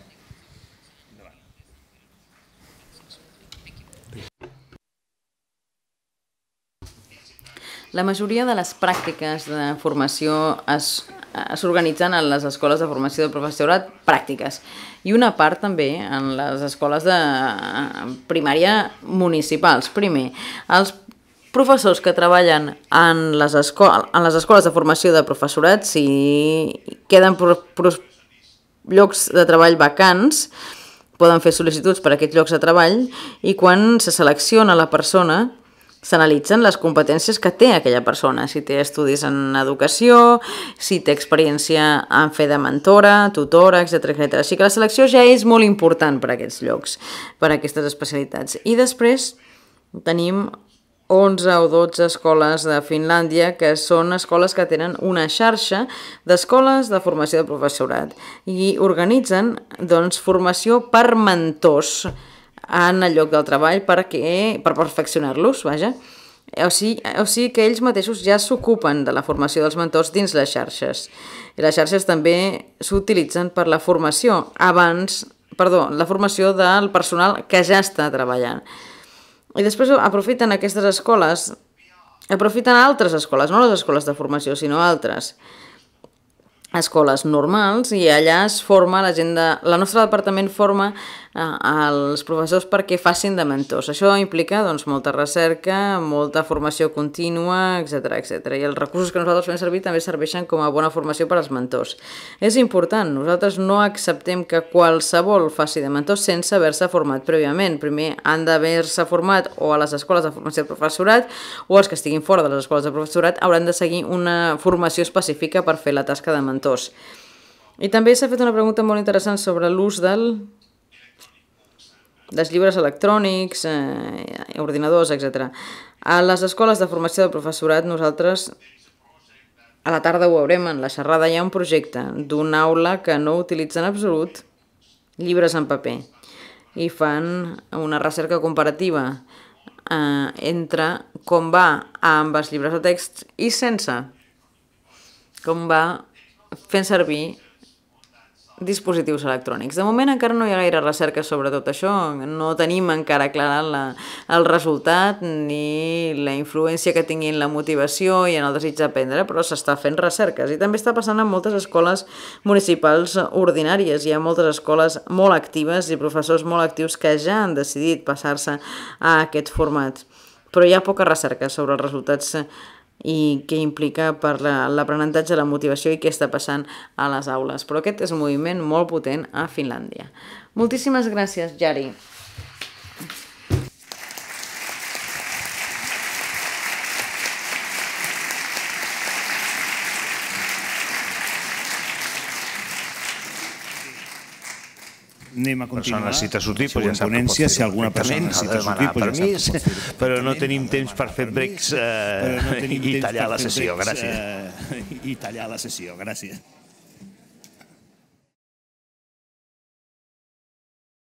La majoria de les pràctiques de formació es, s'organitzen en les escoles de formació de professorat pràctiques i una part també en les escoles de primària municipals. Primer, els professors que treballen en les, esco en les escoles de formació de professorat, si queden llocs de treball vacants, poden fer sol·licituds per a aquests llocs de treball i quan se selecciona la persona s'analitzen les competències que té aquella persona, si té estudis en educació, si té experiència en fer de mentora, tutora, etc etc. Així que la selecció ja és molt important per a aquests llocs, per a aquestes especialitats. I després tenim 11 o 12 escoles de Finlàndia, que són escoles que tenen una xarxa d'escoles de formació de professorat i organitzen doncs, formació per mentors, en el lloc del treball perquè, per perfeccionar-los, vaja. O sigui, o sigui que ells mateixos ja s'ocupen de la formació dels mentors dins les xarxes. I les xarxes també s'utilitzen per la formació abans, perdó, la formació del personal que ja està treballant. I després aprofiten aquestes escoles, aprofiten altres escoles, no les escoles de formació, sinó altres escoles normals i allà es forma la gent de... La nostra departament forma Eh, als professors perquè facin de mentors. Això implica doncs, molta recerca, molta formació contínua, etc etc. I els recursos que nosaltres fem servir també serveixen com a bona formació per als mentors. És important, nosaltres no acceptem que qualsevol faci de mentor sense haver-se format prèviament. Primer han d'haver-se format o a les escoles de formació de professorat o els que estiguin fora de les escoles de professorat hauran de seguir una formació específica per fer la tasca de mentors. I també s'ha fet una pregunta molt interessant sobre l'ús del dels llibres electrònics, eh, ordinadors, etc. A les escoles de formació de professorat nosaltres a la tarda ho veurem, en la xerrada hi ha un projecte d'una aula que no utilitza en absolut llibres en paper i fan una recerca comparativa eh, entre com va amb els llibres de text i sense, com va fent servir dispositius electrònics. De moment encara no hi ha gaire recerca sobre tot això, no tenim encara clar la, el resultat ni la influència que tingui en la motivació i en el desig d'aprendre, però s'està fent recerques i també està passant en moltes escoles municipals ordinàries. Hi ha moltes escoles molt actives i professors molt actius que ja han decidit passar-se a aquest format però hi ha poca recerca sobre els resultats i què implica per l'aprenentatge, la, la motivació i què està passant a les aules. Però aquest és un moviment molt potent a Finlàndia. Moltíssimes gràcies, Jari. anem a continuar. Persona necessita sortir, si però ja sap ponència, si alguna persona necessita sortir, però ja sap que pot doncs Però no tenim temps per fer breaks eh, eh, i tallar la sessió. Gràcies. I tallar la sessió. Gràcies.